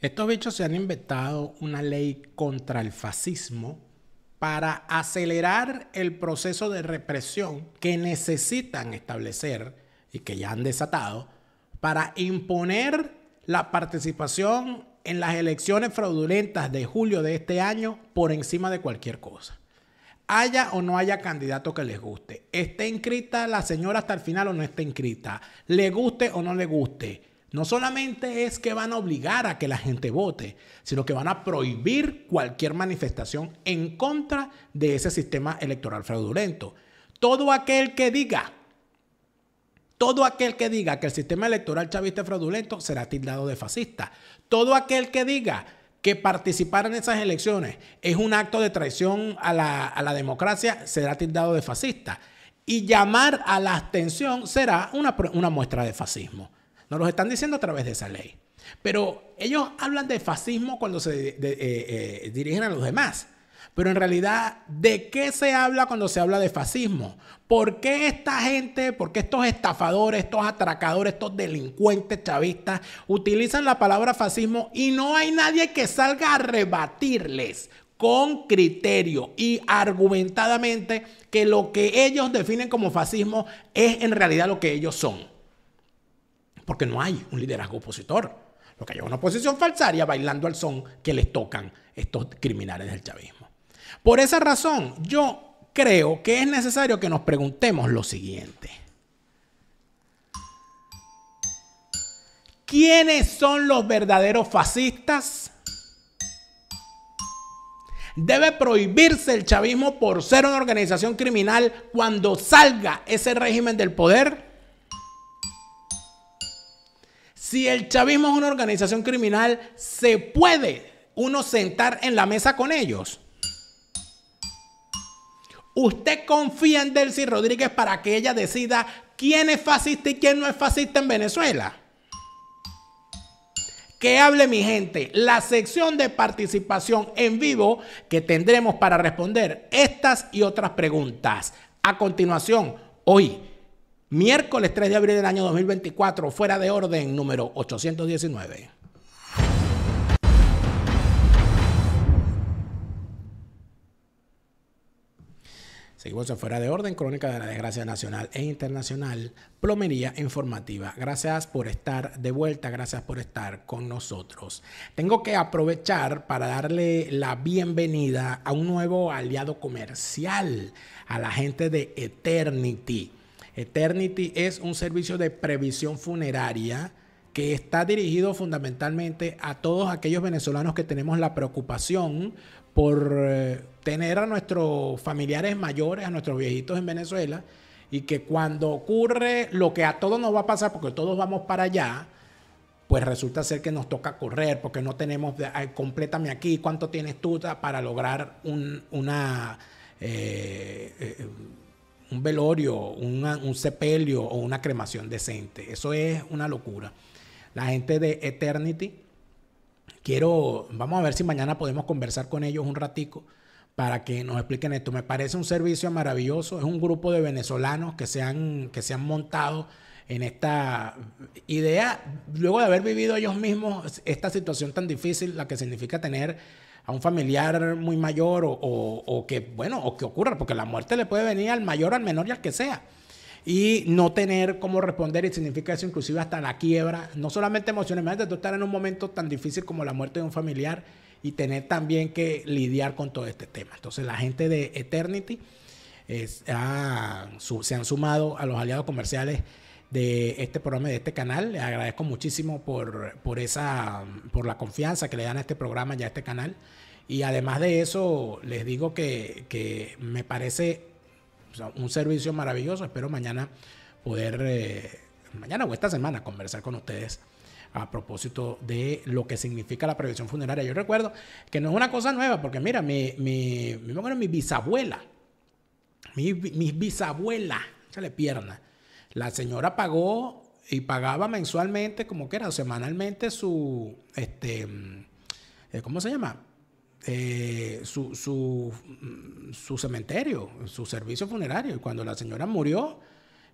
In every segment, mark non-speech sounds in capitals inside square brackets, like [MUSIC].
Estos bichos se han inventado una ley contra el fascismo para acelerar el proceso de represión que necesitan establecer y que ya han desatado para imponer la participación en las elecciones fraudulentas de julio de este año por encima de cualquier cosa. Haya o no haya candidato que les guste. Esté inscrita la señora hasta el final o no esté inscrita. Le guste o no le guste no solamente es que van a obligar a que la gente vote, sino que van a prohibir cualquier manifestación en contra de ese sistema electoral fraudulento. Todo aquel que diga, todo aquel que diga que el sistema electoral chavista es fraudulento será tildado de fascista. Todo aquel que diga que participar en esas elecciones es un acto de traición a la, democracia será tildado de fascista. Y llamar a la abstención será una muestra de fascismo. Nos lo están diciendo a través de esa ley. Pero ellos hablan de fascismo cuando se eh, eh, dirigen a los demás. Pero en realidad, ¿de qué se habla cuando se habla de fascismo? ¿Por qué esta gente, por qué estos estafadores, estos atracadores, estos delincuentes chavistas utilizan la palabra fascismo y no hay nadie que salga a rebatirles con criterio y argumentadamente que lo que ellos definen como fascismo es en realidad lo que ellos son? porque no hay un liderazgo opositor. Lo que hay es una oposición falsaria bailando al son que les tocan estos criminales del chavismo. Por esa razón, yo creo que es necesario que nos preguntemos lo siguiente. ¿Quiénes son los verdaderos fascistas? Debe prohibirse el chavismo por ser una organización criminal cuando salga ese régimen del poder. Si el chavismo es una organización criminal, ¿se puede uno sentar en la mesa con ellos? ¿Usted confía en Delcy Rodríguez para que ella decida quién es fascista y quién no es fascista en Venezuela? Que hable mi gente, la sección de participación en vivo que tendremos para responder estas y otras preguntas. A continuación, hoy miércoles 3 de abril del año 2024, fuera de orden número 819. Seguimos en Fuera de Orden, Crónica de la Desgracia Nacional e Internacional, Plomería Informativa. Gracias por estar de vuelta, gracias por estar con nosotros. Tengo que aprovechar para darle la bienvenida a un nuevo aliado comercial, a la gente de Eternity. Eternity es un servicio de previsión funeraria que está dirigido fundamentalmente a todos aquellos venezolanos que tenemos la preocupación por eh, tener a nuestros familiares mayores, a nuestros viejitos en Venezuela, y que cuando ocurre lo que a todos nos va a pasar, porque todos vamos para allá, pues resulta ser que nos toca correr, porque no tenemos, complétame aquí, ¿cuánto tienes tú para lograr una... Eh, eh, un velorio, un sepelio o una cremación decente. Eso es una locura. La gente de Eternity, quiero, vamos a ver si mañana podemos conversar con ellos un ratico para que nos expliquen esto. Me parece un servicio maravilloso. Es un grupo de venezolanos que que se han montado en esta idea, luego de haber vivido ellos mismos esta situación tan difícil, la que significa tener a un familiar muy mayor o, que, bueno, o que ocurra, porque la muerte le puede venir al mayor, al menor y al que sea. Y no tener cómo responder y significa eso inclusive hasta la quiebra, no solamente emocionalmente, tú estar en un momento tan difícil como la muerte de un familiar y tener también que lidiar con todo este tema. Entonces la gente de Eternity se han sumado a los aliados comerciales de este programa y de este canal. Les agradezco muchísimo por, por, esa, por la confianza que le dan a este programa y a este canal. Y además de eso, les digo que, me parece un servicio maravilloso. Espero mañana poder, eh, mañana o esta semana, conversar con ustedes a propósito de lo que significa la previsión funeraria. Yo recuerdo que no es una cosa nueva, porque mira, mi, mi, mi, mi bisabuela, mi, bisabuela, échale pierna, la señora pagó y pagaba mensualmente, como que era, semanalmente su, este, mm, eh, ¿cómo se llama? Eh, su, mm, su, cementerio, su servicio funerario. Y cuando la señora murió,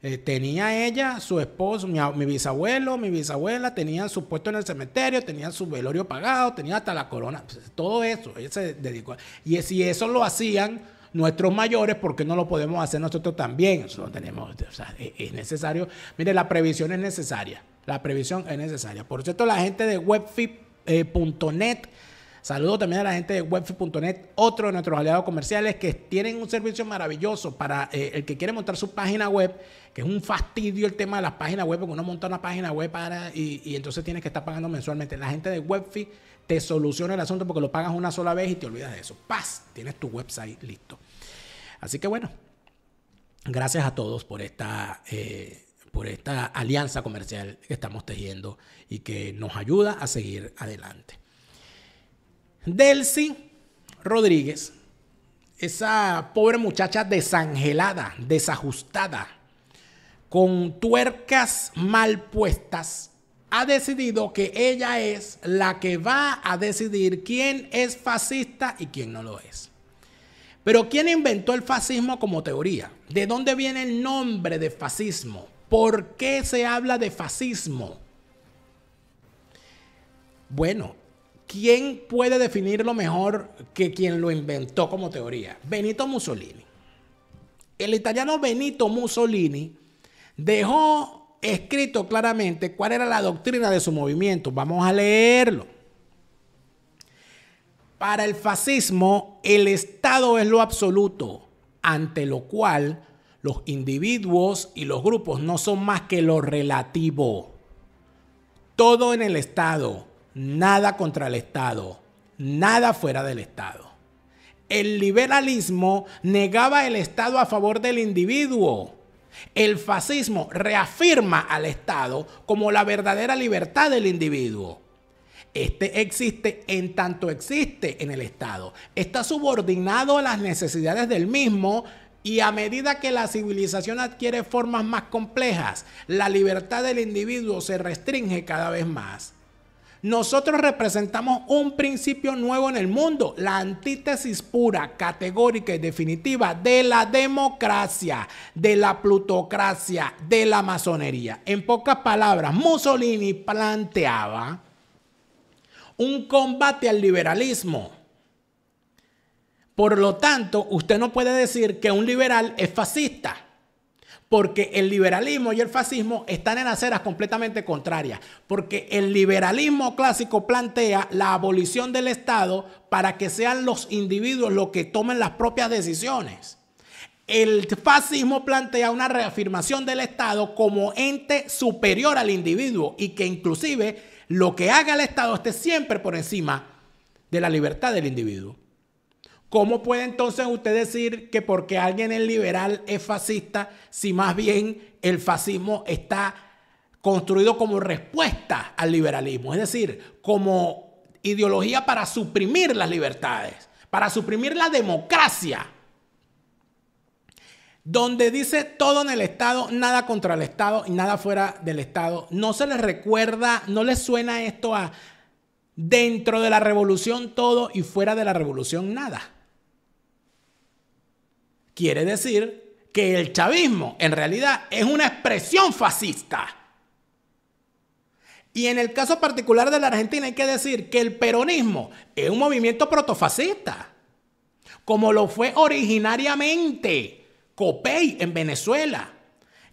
eh, tenía ella, su esposo, mi, bisabuelo, mi bisabuela, tenían su puesto en el cementerio, tenían su velorio pagado, tenían hasta la corona, pues, todo eso. Ella se dedicó. y si eso lo hacían nuestros mayores, ¿por qué no lo podemos hacer nosotros también? tenemos. E, es, necesario. Mire, la previsión es necesaria. La previsión es necesaria. Por cierto, la gente de webfit.net eh, Saludo también a la gente de Webfi.net, otro de nuestros aliados comerciales que tienen un servicio maravilloso para eh, el que quiere montar su página web, que es un fastidio el tema de las páginas web, porque uno monta una página web para, y, entonces tienes que estar pagando mensualmente. La gente de Webfi te soluciona el asunto porque lo pagas una sola vez y te olvidas de eso. Paz, tienes tu website listo. Así que bueno, gracias a todos por esta, eh, por esta alianza comercial que estamos tejiendo y que nos ayuda a seguir adelante. Delcy Rodríguez, esa pobre muchacha desangelada, desajustada, con tuercas mal puestas, ha decidido que ella es la que va a decidir quién es fascista y quién no lo es. Pero ¿quién inventó el fascismo como teoría? ¿De dónde viene el nombre de fascismo? ¿Por qué se habla de fascismo? Bueno, ¿Quién puede definirlo mejor que quien lo inventó como teoría? Benito Mussolini. El italiano Benito Mussolini dejó escrito claramente cuál era la doctrina de su movimiento. Vamos a leerlo. Para el fascismo, el Estado es lo absoluto, ante lo cual los individuos y los grupos no son más que lo relativo. Todo en el Estado nada contra el Estado, nada fuera del Estado. El liberalismo negaba el Estado a favor del individuo. El fascismo reafirma al Estado como la verdadera libertad del individuo. Este existe en tanto existe en el Estado. Está subordinado a las necesidades del mismo y a medida que la civilización adquiere formas más complejas, la libertad del individuo se restringe cada vez más. Nosotros representamos un principio nuevo en el mundo, la antítesis pura, categórica y definitiva de la democracia, de la plutocracia, de la masonería. En pocas palabras, Mussolini planteaba un combate al liberalismo. Por lo tanto, usted no puede decir que un liberal es fascista porque el liberalismo y el fascismo están en aceras completamente contrarias, porque el liberalismo clásico plantea la abolición del Estado para que sean los individuos los que tomen las propias decisiones. El fascismo plantea una reafirmación del Estado como ente superior al individuo y que inclusive lo que haga el Estado esté siempre por encima de la libertad del individuo. ¿Cómo puede entonces usted decir que porque alguien es liberal es fascista si más bien el fascismo está construido como respuesta al liberalismo? Es decir, como ideología para suprimir las libertades, para suprimir la democracia donde dice todo en el Estado, nada contra el Estado y nada fuera del Estado. No se les recuerda, no les suena esto a dentro de la revolución todo y fuera de la revolución nada. Quiere decir que el chavismo en realidad es una expresión fascista. Y en el caso particular de la Argentina hay que decir que el peronismo es un movimiento protofascista, como lo fue originariamente Copey en Venezuela,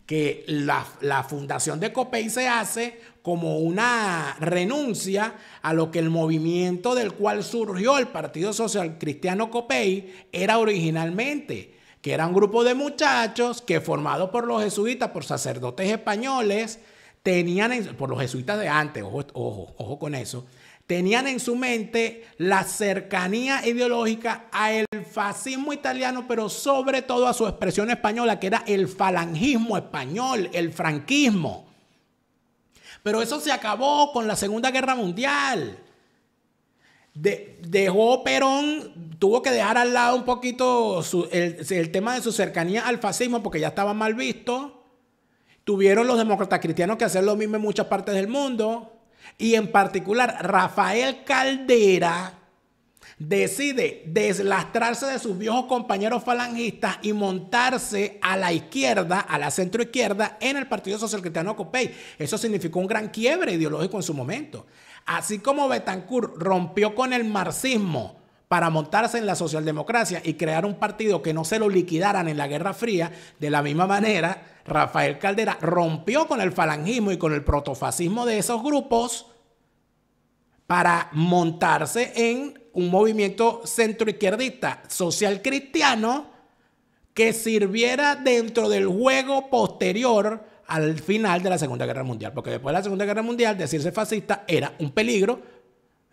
que la, fundación de Copey se hace como una renuncia a lo que el movimiento del cual surgió el Partido Social Cristiano Copey era originalmente que era un grupo de muchachos que formados por los jesuitas, por sacerdotes españoles, tenían, por los jesuitas de antes, ojo, ojo, ojo con eso, tenían en su mente la cercanía ideológica al fascismo italiano, pero sobre todo a su expresión española, que era el falangismo español, el franquismo. Pero eso se acabó con la Segunda Guerra Mundial dejó Perón, tuvo que dejar al lado un poquito el, tema de su cercanía al fascismo porque ya estaba mal visto. Tuvieron los demócratas cristianos que hacer lo mismo en muchas partes del mundo. Y en particular, Rafael Caldera decide deslastrarse de sus viejos compañeros falangistas y montarse a la izquierda, a la centroizquierda, en el Partido Social Cristiano Copey. Eso significó un gran quiebre ideológico en su momento. Así como Betancourt rompió con el marxismo para montarse en la socialdemocracia y crear un partido que no se lo liquidaran en la Guerra Fría, de la misma manera, Rafael Caldera rompió con el falangismo y con el protofascismo de esos grupos para montarse en un movimiento centroizquierdista social cristiano que sirviera dentro del juego posterior al final de la Segunda Guerra Mundial, porque después de la Segunda Guerra Mundial decirse fascista era un peligro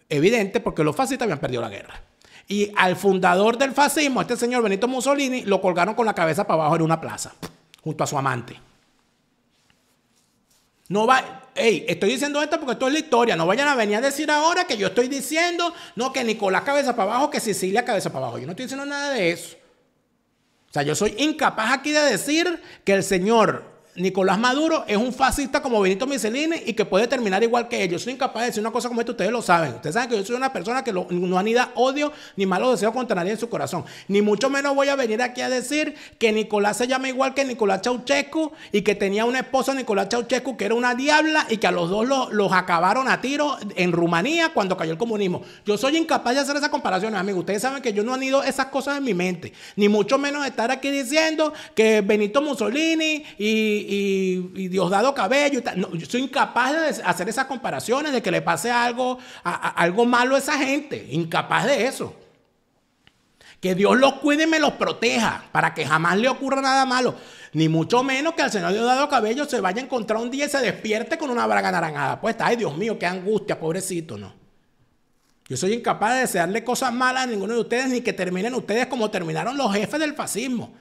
evidente porque los fascistas habían perdido la guerra. Y al fundador del fascismo, este señor Benito Mussolini, lo colgaron con la cabeza para abajo en una plaza, junto a su amante. No va, hey, estoy diciendo esto porque esto es la historia. No vayan a venir a decir ahora que yo estoy diciendo, no, que Nicolás cabeza para abajo, que Sicilia cabeza para abajo. Yo no estoy diciendo nada de eso. O sea, yo soy incapaz aquí de decir que el señor Nicolás Maduro es un fascista como Benito Mussolini y que puede terminar igual que ellos. Soy incapaz de decir una cosa como esta, ustedes lo saben. Ustedes saben que yo soy una persona que no anida odio ni malos deseos contra nadie en su corazón. Ni mucho menos voy a venir aquí a decir que Nicolás se llama igual que Nicolás Chaucheco y que tenía una esposa Nicolás Chauchescu que era una diabla y que a los dos los acabaron a tiro en Rumanía cuando cayó el comunismo. Yo soy incapaz de hacer esas comparaciones, amigos. Ustedes saben que yo no anido esas cosas en mi mente. Ni mucho menos estar aquí diciendo que Benito Mussolini y y, Dios dado Cabello. yo soy incapaz de hacer esas comparaciones, de que le pase algo, algo malo a esa gente. Incapaz de eso. Que Dios los cuide y me los proteja para que jamás le ocurra nada malo. Ni mucho menos que al señor Dios dado Cabello se vaya a encontrar un día y se despierte con una braga naranjada Pues, ay Dios mío, qué angustia, pobrecito, ¿no? Yo soy incapaz de desearle cosas malas a ninguno de ustedes, ni que terminen ustedes como terminaron los jefes del fascismo.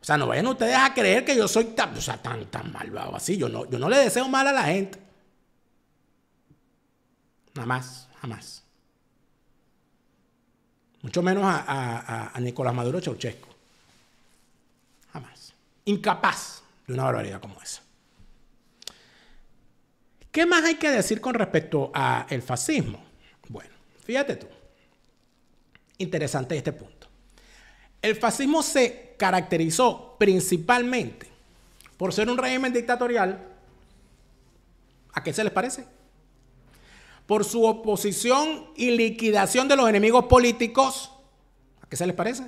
O sea, no vayan ustedes a creer que yo soy tan, o sea, tan, tan malvado así. Yo no, yo no le deseo mal a la gente. Nada más, jamás. Mucho menos a, Nicolás Maduro Chauchesco. Jamás. Incapaz de una barbaridad como esa. ¿Qué más hay que decir con respecto al fascismo? Bueno, fíjate tú. Interesante este punto. El fascismo se caracterizó principalmente por ser un régimen dictatorial, ¿a qué se les parece? Por su oposición y liquidación de los enemigos políticos, ¿a qué se les parece?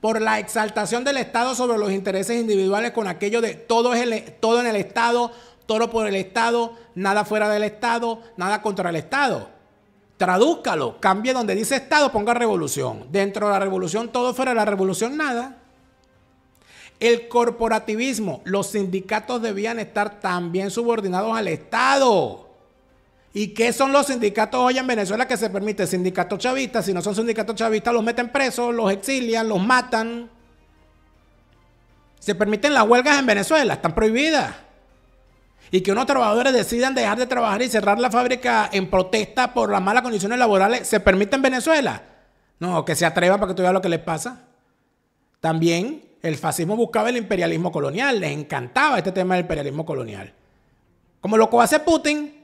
Por la exaltación del Estado sobre los intereses individuales con aquello de todo, es el, e, todo en el Estado, todo por el Estado, nada fuera del Estado, nada contra el Estado tradúzcalo, cambie donde dice Estado, ponga revolución. Dentro de la revolución todo, fuera de la revolución nada. El corporativismo, los sindicatos debían estar también subordinados al Estado. ¿Y qué son los sindicatos hoy en Venezuela que se permite? Sindicatos chavistas, si no son sindicatos chavistas, los meten presos, los exilian, los matan. Se permiten las huelgas en Venezuela, están prohibidas y que unos trabajadores decidan dejar de trabajar y cerrar la fábrica en protesta por las malas condiciones laborales, ¿se permite en Venezuela? No, que se atreva para que tú veas lo que les pasa. También el fascismo buscaba el imperialismo colonial, les encantaba este tema del imperialismo colonial. Como lo que hace Putin.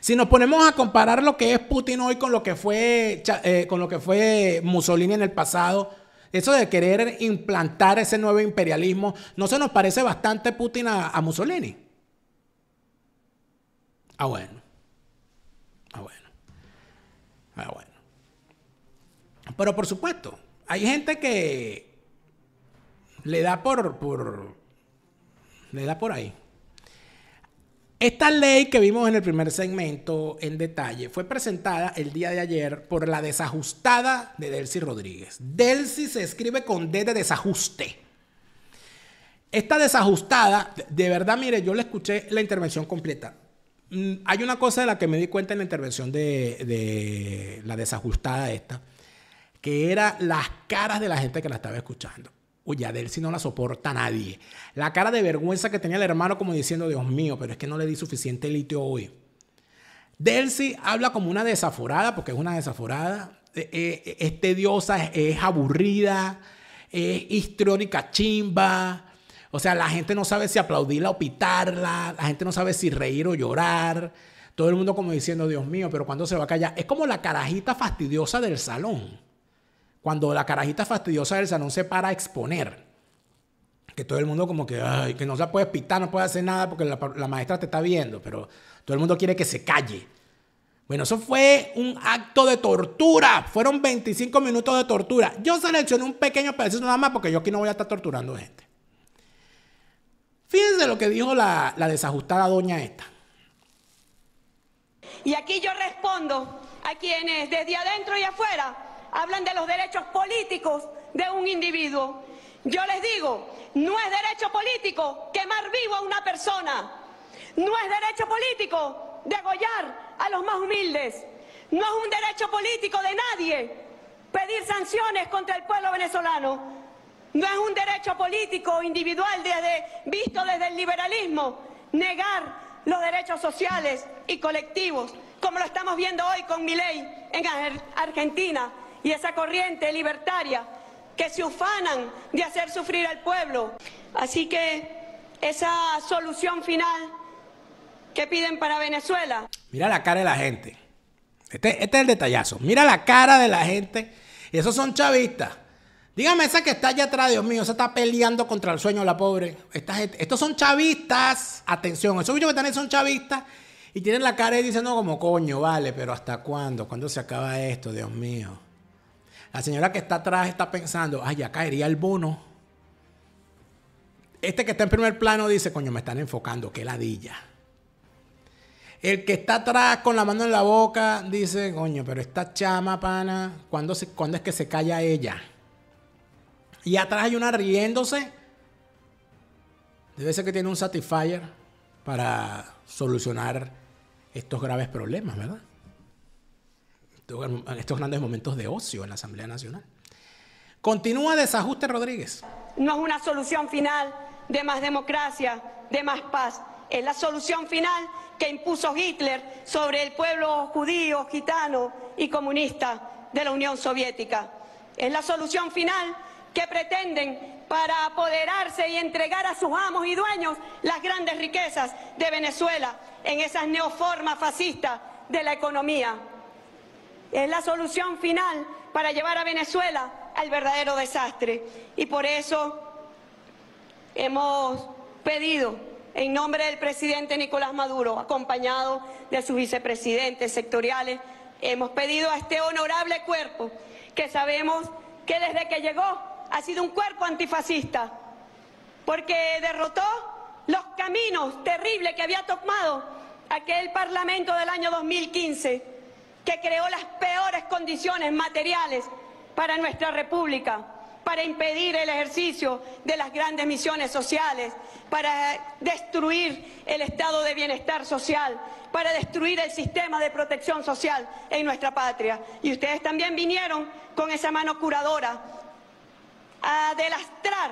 Si nos ponemos a comparar lo que es Putin hoy con lo que fue, eh, con lo que fue Mussolini en el pasado, eso de querer implantar ese nuevo imperialismo, ¿no se nos parece bastante Putin a Mussolini? Ah, bueno. Ah, bueno. Ah, bueno. Pero por supuesto, hay gente que le da por, por, le da por ahí. Esta ley que vimos en el primer segmento en detalle fue presentada el día de ayer por la desajustada de Delcy Rodríguez. Delcy se escribe con D de desajuste. Esta desajustada, de verdad, mire, yo le escuché la intervención completa. Mm, hay una cosa de la que me di cuenta en la intervención de, la desajustada esta, que era las caras de la gente que la estaba escuchando. Uy, a no la soporta nadie. La cara de vergüenza que tenía el hermano como diciendo, Dios mío, pero es que no le di suficiente litio hoy. Delcy habla como una desaforada, porque es una desaforada, eh, eh, es tediosa, es, aburrida, es histriónica chimba, o sea, la gente no sabe si aplaudirla o pitarla, la gente no sabe si reír o llorar. Todo el mundo como diciendo, Dios mío, pero ¿cuándo se va a callar? Es como la carajita fastidiosa del salón. Cuando la carajita fastidiosa del salón se para a exponer. Que todo el mundo como que, ay, que no se puede pitar, no puede hacer nada porque la, maestra te está viendo, pero todo el mundo quiere que se calle. Bueno, eso fue un acto de tortura. Fueron 25 minutos de tortura. Yo seleccioné un pequeño pedacito nada más porque yo aquí no voy a estar torturando gente. Fíjense lo que dijo la, desajustada doña esta. Y aquí yo respondo a quienes desde adentro y afuera hablan de los derechos políticos de un individuo. Yo les digo, no es derecho político quemar vivo a una persona, no es derecho político degollar a los más humildes, no es un derecho político de nadie pedir sanciones contra el pueblo venezolano. No es un derecho político individual desde, visto desde el liberalismo negar los derechos sociales y colectivos, como lo estamos viendo hoy con mi ley en Argentina y esa corriente libertaria que se ufanan de hacer sufrir al pueblo. Así que esa solución final que piden para Venezuela. Mira la cara de la gente. Este, este es el detallazo. Mira la cara de la gente. Y esos son chavistas. Dígame esa que está allá atrás, Dios mío, se está peleando contra el sueño, la pobre. estos son chavistas, atención, esos bichos que están ahí son chavistas y tienen la cara y dicen, no, como coño, vale, pero ¿hasta cuándo? ¿Cuándo se acaba esto, Dios mío? La señora que está atrás está pensando, ay, ya caería el bono. Este que está en primer plano dice, coño, me están enfocando, qué ladilla. El que está atrás con la mano en la boca dice, coño, pero esta chama, pana, ¿cuándo, se, ¿cuándo es que se calla ella? y atrás hay una riéndose, debe ser que tiene un satisfier para solucionar estos graves problemas, ¿verdad? Estos grandes momentos de ocio en la Asamblea Nacional. Continúa desajuste Rodríguez. No es una solución final de más democracia, de más paz. Es la solución final que impuso Hitler sobre el pueblo judío, gitano y comunista de la Unión Soviética. Es la solución final que pretenden para apoderarse y entregar a sus amos y dueños las grandes riquezas de Venezuela en esas neoformas fascistas de la economía. Es la solución final para llevar a Venezuela al verdadero desastre. Y por eso hemos pedido en nombre del presidente Nicolás Maduro, acompañado de sus vicepresidentes sectoriales, hemos pedido a este honorable cuerpo que sabemos que desde que llegó ha sido un cuerpo antifascista, porque derrotó los caminos terribles que había tomado aquel Parlamento del año 2015, que creó las peores condiciones materiales para nuestra República, para impedir el ejercicio de las grandes misiones sociales, para destruir el estado de bienestar social, para destruir el sistema de protección social en nuestra patria. Y ustedes también vinieron con esa mano curadora a delastrar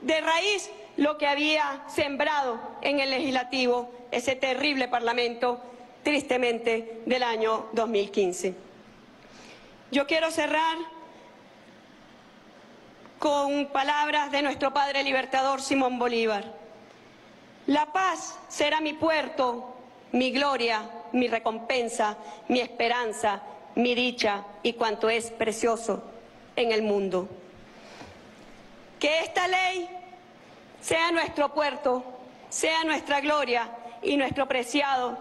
de raíz lo que había sembrado en el legislativo ese terrible Parlamento, tristemente, del año 2015. Yo quiero cerrar con palabras de nuestro padre libertador Simón Bolívar. La paz será mi puerto, mi gloria, mi recompensa, mi esperanza, mi dicha y cuanto es precioso en el mundo. Que esta ley sea nuestro puerto, sea nuestra gloria y nuestro preciado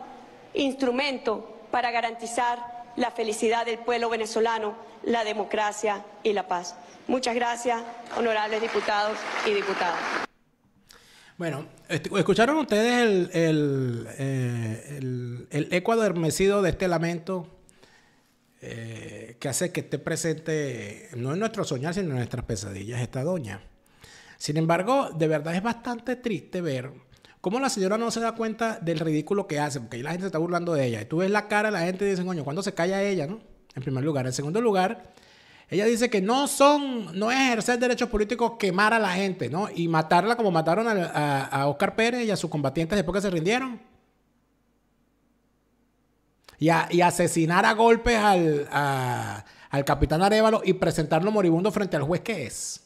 instrumento para garantizar la felicidad del pueblo venezolano, la democracia y la paz. Muchas gracias, honorables diputados y diputadas. Bueno, este, escucharon ustedes el, el, eh, eco adormecido de este lamento eh, que hace que esté presente, no en nuestro soñar, sino en nuestras pesadillas, esta doña. Sin embargo, de verdad es bastante triste ver cómo la señora no se da cuenta del ridículo que hace, porque ahí la gente se está burlando de ella. Y tú ves la cara la gente dice dicen, coño, ¿cuándo se calla ella, no? En primer lugar. En segundo lugar, ella dice que no son, no es ejercer derechos políticos quemar a la gente, ¿no? Y matarla como mataron a, a Oscar Pérez y a sus combatientes después que se rindieron y, asesinar a golpes al, capitán Arevalo y presentarlo moribundo frente al juez que es.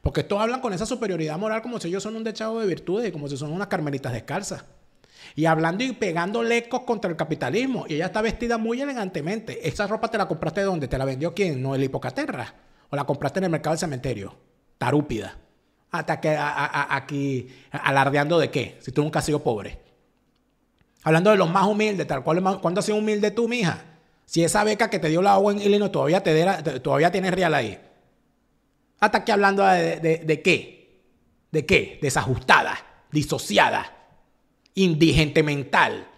Porque todos hablan con esa superioridad moral como si ellos son un dechado de virtudes y como si son unas carmelitas descalzas. Y hablando y pegando lecos contra el capitalismo. Y ella está vestida muy elegantemente. ¿Esa ropa te la compraste de dónde? ¿Te la vendió quién? ¿No el Hipocaterra? ¿O la compraste en el mercado del cementerio? Tarúpida. Hasta que aquí alardeando de qué, si tú nunca has sido pobre. Hablando de los más humildes, tal cual, ¿cuándo has sido humilde tú, mija? Si esa beca que te dio la agua en Illinois todavía, te todavía tienes real ahí. Hasta aquí hablando de, qué? ¿De qué? Desajustada, disociada, indigente mental.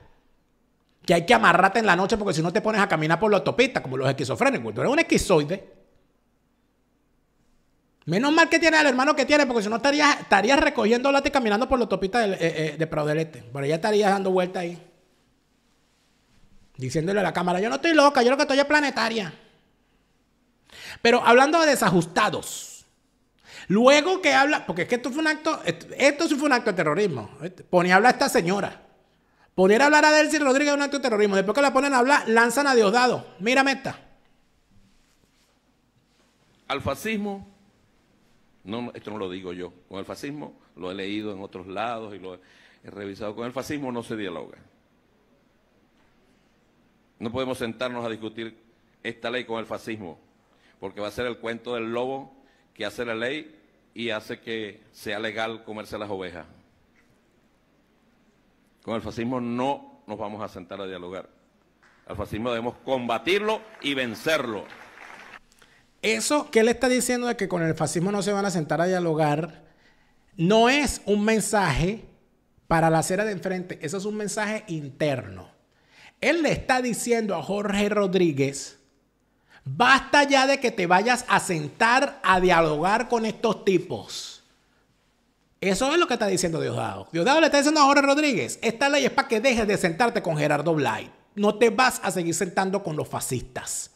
Que hay que amarrarte en la noche porque si no te pones a caminar por la autopista, como los esquizofrénicos. Tú eres un esquizoide. Menos mal que tiene al hermano que tiene, porque si no estarías, estarías recogiendo látex y caminando por los topitas de, eh, eh, de Prodelete. Por allá estarías dando vuelta ahí. Diciéndole a la cámara, yo no estoy loca, yo lo que estoy es planetaria. Pero hablando de desajustados, luego que habla, porque es que esto fue un acto, esto, sí fue un acto de terrorismo. Ponía a hablar a esta señora. Poner a hablar a Delcy Rodríguez es un acto de terrorismo. Después que la ponen a hablar, lanzan a Diosdado. Mírame esta. Al fascismo no, esto no lo digo yo. Con el fascismo lo he leído en otros lados y lo he revisado. Con el fascismo no se dialoga. No podemos sentarnos a discutir esta ley con el fascismo, porque va a ser el cuento del lobo que hace la ley y hace que sea legal comerse las ovejas. Con el fascismo no nos vamos a sentar a dialogar. Al fascismo debemos combatirlo y vencerlo. Eso que él está diciendo de que con el fascismo no se van a sentar a dialogar, no es un mensaje para la acera de enfrente, eso es un mensaje interno. Él le está diciendo a Jorge Rodríguez, basta ya de que te vayas a sentar a dialogar con estos tipos. Eso es lo que está diciendo Diosdado. Diosdado le está diciendo a Jorge Rodríguez, esta ley es para que dejes de sentarte con Gerardo Blay. No te vas a seguir sentando con los fascistas.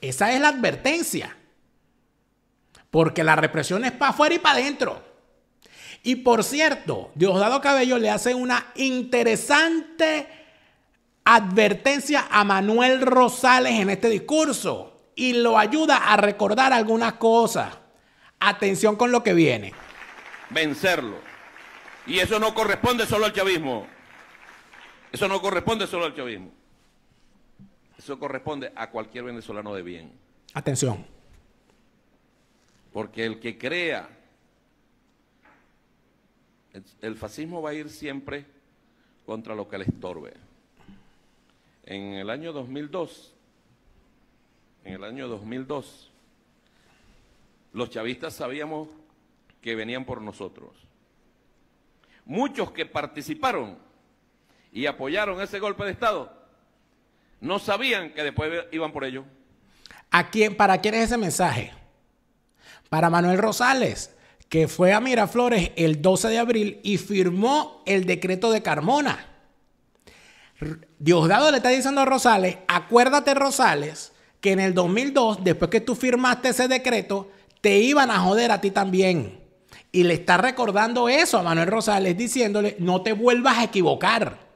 Esa es la advertencia. Porque la represión es para afuera y para adentro. Y por cierto, Diosdado Cabello le hace una interesante advertencia a Manuel Rosales en este discurso y lo ayuda a recordar algunas cosas. Atención con lo que viene. Vencerlo. Y eso no corresponde solo al chavismo. Eso no corresponde solo al chavismo. Eso corresponde a cualquier venezolano de bien. Atención. Porque el que crea, el, fascismo va a ir siempre contra lo que le estorbe. En el año 2002, en el año 2002, los chavistas sabíamos que venían por nosotros. Muchos que participaron y apoyaron ese golpe de Estado no sabían que después iban por ello ¿A quién, ¿Para quién es ese mensaje? Para Manuel Rosales, que fue a Miraflores el 12 de abril y firmó el decreto de Carmona. Diosdado le está diciendo a Rosales, acuérdate Rosales, que en el 2002, después que tú firmaste ese decreto, te iban a joder a ti también. Y le está recordando eso a Manuel Rosales, diciéndole, no te vuelvas a equivocar.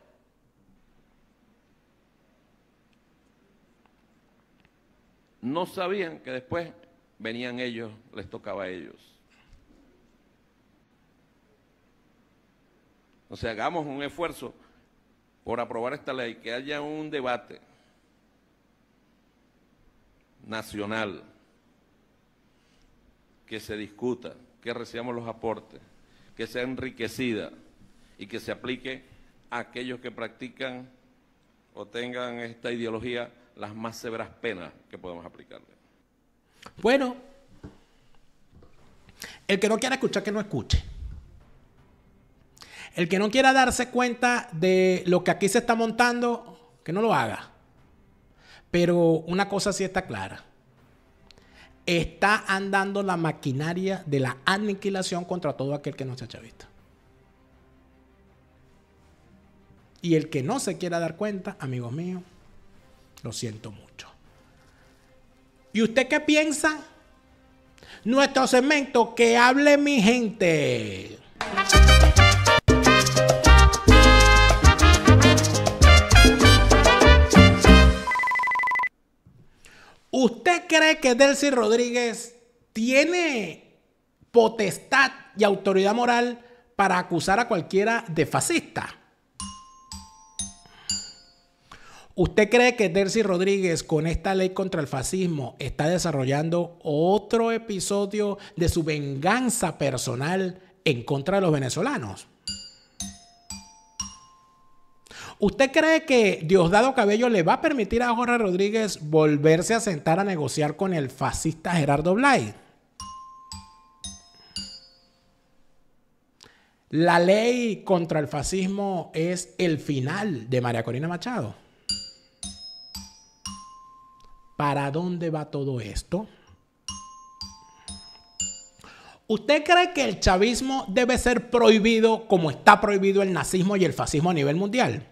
no sabían que después venían ellos, les tocaba a ellos. O sea, hagamos un esfuerzo por aprobar esta ley, que haya un debate nacional, que se discuta, que recibamos los aportes, que sea enriquecida y que se aplique a aquellos que practican o tengan esta ideología las más severas penas que podemos aplicarle. Bueno, el que no quiera escuchar, que no escuche. El que no quiera darse cuenta de lo que aquí se está montando, que no lo haga. Pero una cosa sí está clara. Está andando la maquinaria de la aniquilación contra todo aquel que no sea chavista. Y el que no se quiera dar cuenta, amigos míos, lo siento mucho. ¿Y usted qué piensa? Nuestro segmento Que hable mi gente. ¿Usted cree que Delcy Rodríguez tiene potestad y autoridad moral para acusar a cualquiera de fascista? ¿Usted cree que Dercy Rodríguez con esta ley contra el fascismo está desarrollando otro episodio de su venganza personal en contra de los venezolanos? ¿Usted cree que Diosdado Cabello le va a permitir a Jorge Rodríguez volverse a sentar a negociar con el fascista Gerardo Blay? La ley contra el fascismo es el final de María Corina Machado. ¿Para dónde va todo esto? ¿Usted cree que el chavismo debe ser prohibido como está prohibido el nazismo y el fascismo a nivel mundial?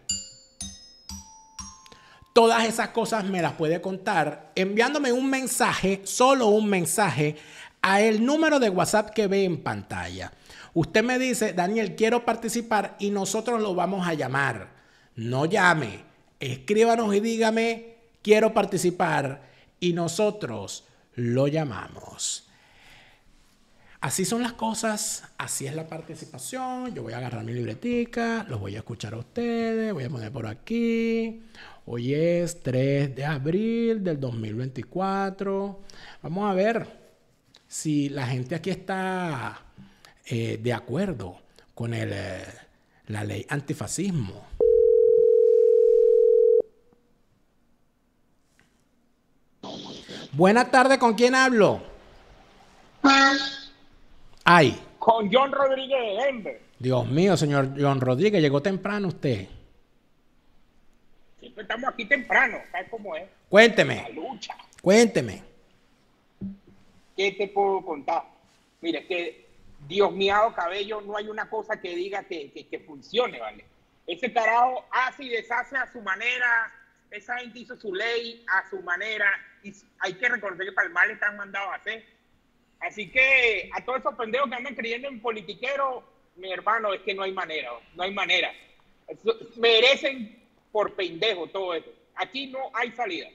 Todas esas cosas me las puede contar enviándome un mensaje, solo un mensaje, a el número de WhatsApp que ve en pantalla. Usted me dice, Daniel, quiero participar y nosotros lo vamos a llamar. No llame, escríbanos y dígame quiero participar y nosotros lo llamamos. Así son las cosas, así es la participación. Yo voy a agarrar mi libretica, los voy a escuchar a ustedes, voy a poner por aquí. Hoy es 3 de abril del 2024. Vamos a ver si la gente aquí está eh, de acuerdo con eh, la ley antifascismo. Buenas tardes, ¿con quién hablo? Ay. Con John Rodríguez de Denver. Dios mío, señor John Rodríguez, llegó temprano usted. Siempre pues, estamos aquí temprano, ¿sabes cómo es. Cuénteme. La lucha. Cuénteme. ¿Qué te puedo contar? Mire que Dios mío, cabello, no hay una cosa que diga que, que funcione, ¿vale? Ese carajo hace y deshace a su manera, esa gente hizo su ley a su manera y hay que reconocer que para el mal están mandados a hacer. Así que a todos esos pendejos que andan creyendo en politiquero mi hermano, es que no hay manera, no hay manera. Merecen por pendejo todo eso. Aquí no hay salida.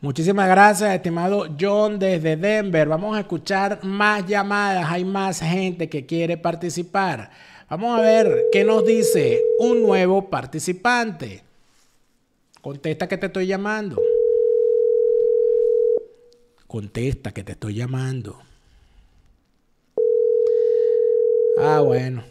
Muchísimas gracias, estimado John desde Denver. Vamos a escuchar más llamadas. Hay más gente que quiere participar. Vamos a ver qué nos dice un nuevo participante. Contesta que te estoy llamando. Contesta que te estoy llamando. Ah, bueno.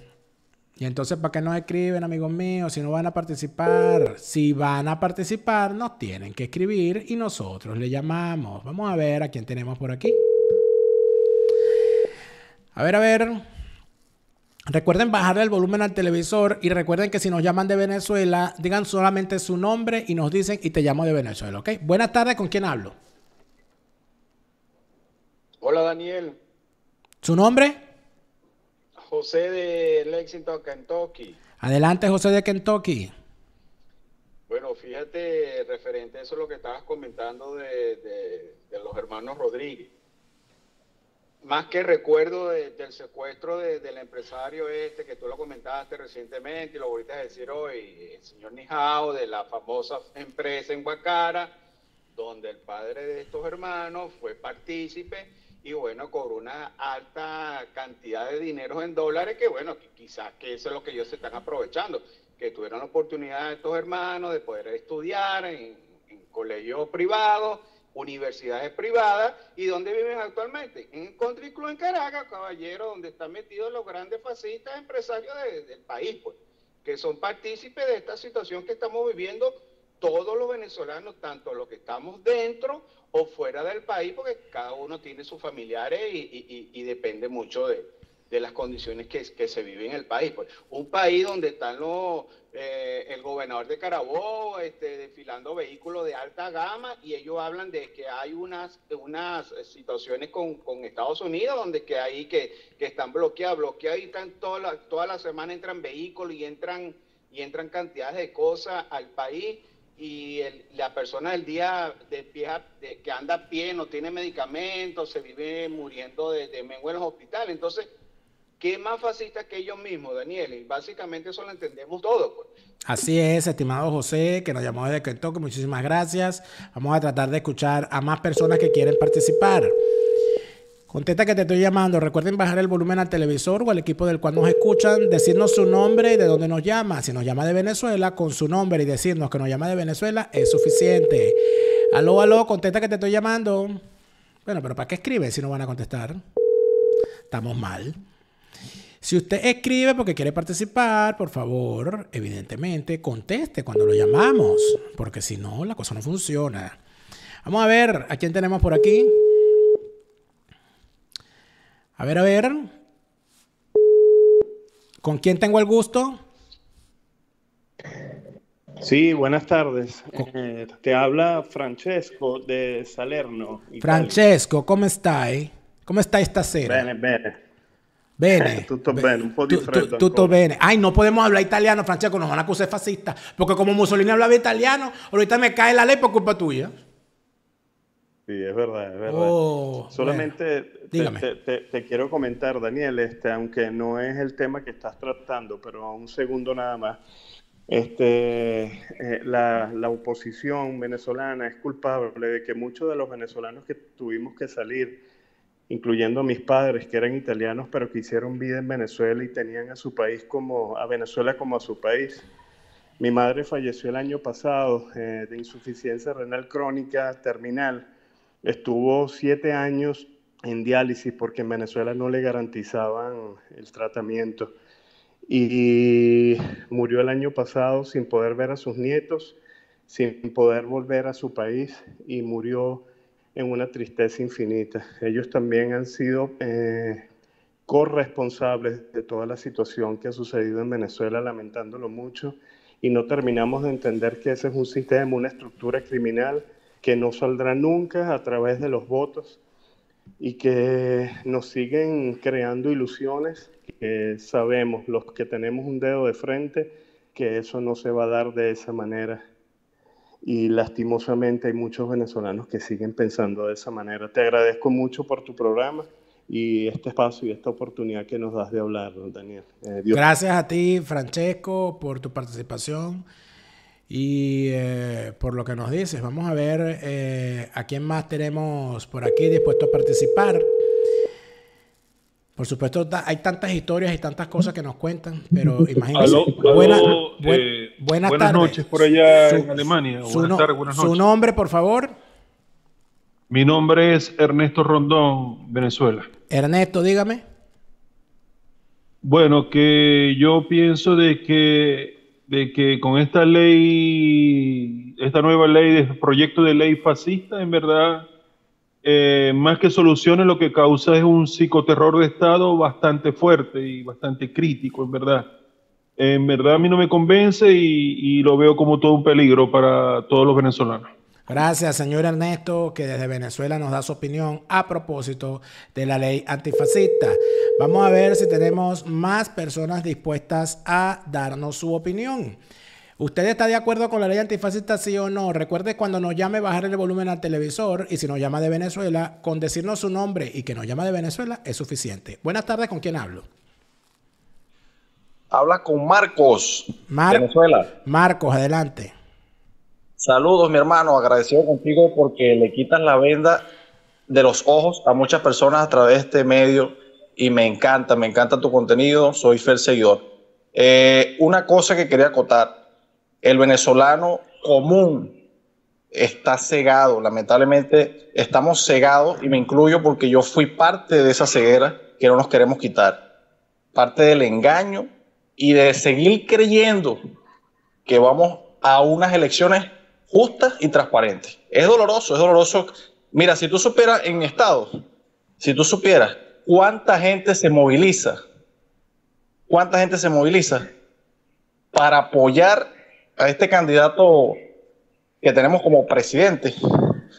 Y entonces, ¿para qué nos escriben, amigos míos? Si no van a participar, si van a participar, nos tienen que escribir y nosotros le llamamos. Vamos a ver a quién tenemos por aquí. A ver, a ver. Recuerden bajar el volumen al televisor y recuerden que si nos llaman de Venezuela, digan solamente su nombre y nos dicen y te llamo de Venezuela, ¿ok? Buenas tardes, ¿con quién hablo? Hola Daniel. ¿Su nombre? José de Lexington, Kentucky. Adelante, José de Kentucky. Bueno, fíjate, referente a eso lo que estabas comentando de los hermanos Rodríguez más que recuerdo del secuestro del empresario este que tú lo comentaste recientemente y lo volviste a decir hoy, el señor Nijao, de la famosa empresa en Guacara, donde el padre de estos hermanos fue partícipe y bueno, cobró una alta cantidad de dinero en dólares que bueno, quizás que eso es lo que ellos se están aprovechando, que tuvieron la oportunidad estos hermanos de poder estudiar en, en colegios privados universidades privadas y dónde viven actualmente. En un country club en Caracas, caballero, donde están metidos los grandes fascistas empresarios del país, pues, que son partícipes de esta situación que estamos viviendo todos los venezolanos, tanto los que estamos dentro o fuera del país, porque cada uno tiene sus familiares y, depende mucho de, las condiciones que, que, se vive en el país. Pues, un país donde están los, eh, el gobernador de Carabobo este, desfilando vehículos de alta gama y ellos hablan de que hay unas, unas situaciones con, Estados Unidos donde que hay que, que están bloqueados bloqueados y están toda la, toda la semana entran vehículos y entran, y entran cantidades de cosas al país y el, la persona del día de pie que anda a pie no tiene medicamentos, se vive muriendo de, de en los hospitales. Entonces, ¿Qué más fascistas que ellos mismos, Daniel. Y básicamente eso lo entendemos todo. Pues. Así es, estimado José, que nos llamó desde toque. Muchísimas gracias. Vamos a tratar de escuchar a más personas que quieren participar. Contesta que te estoy llamando. Recuerden bajar el volumen al televisor o al equipo del cual nos escuchan, decirnos su nombre y de dónde nos llama. Si nos llama de Venezuela, con su nombre y decirnos que nos llama de Venezuela es suficiente. Aló, aló, contesta que te estoy llamando. Bueno, pero ¿para qué escribe si no van a contestar? Estamos mal. Si usted escribe porque quiere participar, por favor, evidentemente, conteste cuando lo llamamos, porque si no, la cosa no funciona. Vamos a ver a quién tenemos por aquí. A ver, a ver. ¿Con quién tengo el gusto? Sí, buenas tardes. Eh, te habla Francesco de Salerno. Francesco, ¿cómo estás? ¿Cómo está esta sera? Bene, bene. Bene. [LAUGHS] Tutto bene, un po' diferente. freddo. bene. Ay, no podemos hablar italiano, Francesco, nos van a acusar fascista. Porque como Mussolini hablaba italiano, ahorita me cae la ley por culpa tuya. Sí, es verdad, es verdad. Oh, Solamente te, quiero comentar, Daniel, este, aunque no es el tema que estás tratando, pero un segundo nada más. Este, eh, la, la, oposición venezolana es culpable de que muchos de los venezolanos que tuvimos que salir incluyendo a mis padres que eran italianos pero que hicieron vida en Venezuela y tenían a su país como a Venezuela como a su país. Mi madre falleció el año pasado eh, de insuficiencia renal crónica terminal. Estuvo siete años en diálisis porque en Venezuela no le garantizaban el tratamiento. Y murió el año pasado sin poder ver a sus nietos, sin poder volver a su país y murió en una tristeza infinita. Ellos también han sido eh, corresponsables de toda la situación que ha sucedido en Venezuela, lamentándolo mucho, y no terminamos de entender que ese es un sistema, una estructura criminal que no saldrá nunca a través de los votos y que nos siguen creando ilusiones sabemos los que tenemos un dedo de frente que eso no se va a dar de esa manera y lastimosamente hay muchos venezolanos que siguen pensando de esa manera. Te agradezco mucho por tu programa y este espacio y esta oportunidad que nos das de hablar, Daniel. Eh, Gracias a ti, Francesco, por tu participación y eh, por lo que nos dices. Vamos a ver eh, a quién más tenemos por aquí dispuesto a participar. Por supuesto, hay tantas historias y tantas cosas que nos cuentan, pero imagínense. Buenas, noches por allá en Alemania. Su, buenas tardes, buenas noches. Su nombre, por favor. Mi nombre es Ernesto Rondón, Venezuela. Ernesto, dígame. Bueno, que yo pienso de que, de que con esta ley, esta nueva ley, proyecto de ley fascista, en verdad, eh, más que solucione lo que causa es un psicoterror de Estado bastante fuerte y bastante crítico, en verdad en verdad a mí no me convence y, lo veo como todo un peligro para todos los venezolanos. Gracias, señor Ernesto, que desde Venezuela nos da su opinión a propósito de la ley antifascista. Vamos a ver si tenemos más personas dispuestas a darnos su opinión. ¿Usted está de acuerdo con la ley antifascista, sí o no? Recuerde cuando nos llame bajar el volumen al televisor y si nos llama de Venezuela, con decirnos su nombre y que nos llama de Venezuela es suficiente. Buenas tardes, ¿con quién hablo? Habla con Marcos, Venezuela. Marcos, adelante. Saludos, mi hermano. Agradecido contigo porque le quitas la venda de los ojos a muchas personas a través de este medio y me encanta, me encanta tu contenido. Soy fiel seguidor. Eh, una cosa que quería acotar: el venezolano común está cegado. Lamentablemente estamos cegados y me incluyo porque yo fui parte de esa ceguera que no nos queremos quitar. Parte del engaño y de seguir creyendo que vamos a unas elecciones justas y transparentes. Es doloroso, es doloroso. Mira, si tú supieras en estados, si tú supieras cuánta gente se moviliza, cuánta gente se moviliza para apoyar a este candidato que tenemos como presidente,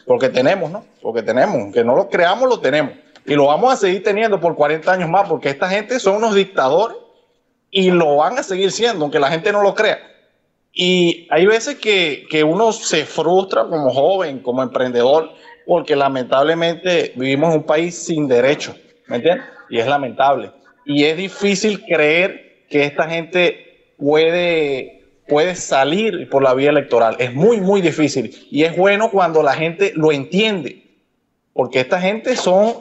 porque tenemos, ¿no? Porque tenemos, que no lo creamos, lo tenemos. Y lo vamos a seguir teniendo por 40 años más, porque esta gente son unos dictadores y lo van a seguir siendo, aunque la gente no lo crea. Y hay veces que, uno se frustra como joven, como emprendedor, porque lamentablemente vivimos en un país sin derechos, ¿me entiendes? Y es lamentable. Y es difícil creer que esta gente puede, puede salir por la vía electoral. Es muy, muy difícil. Y es bueno cuando la gente lo entiende, porque esta gente son,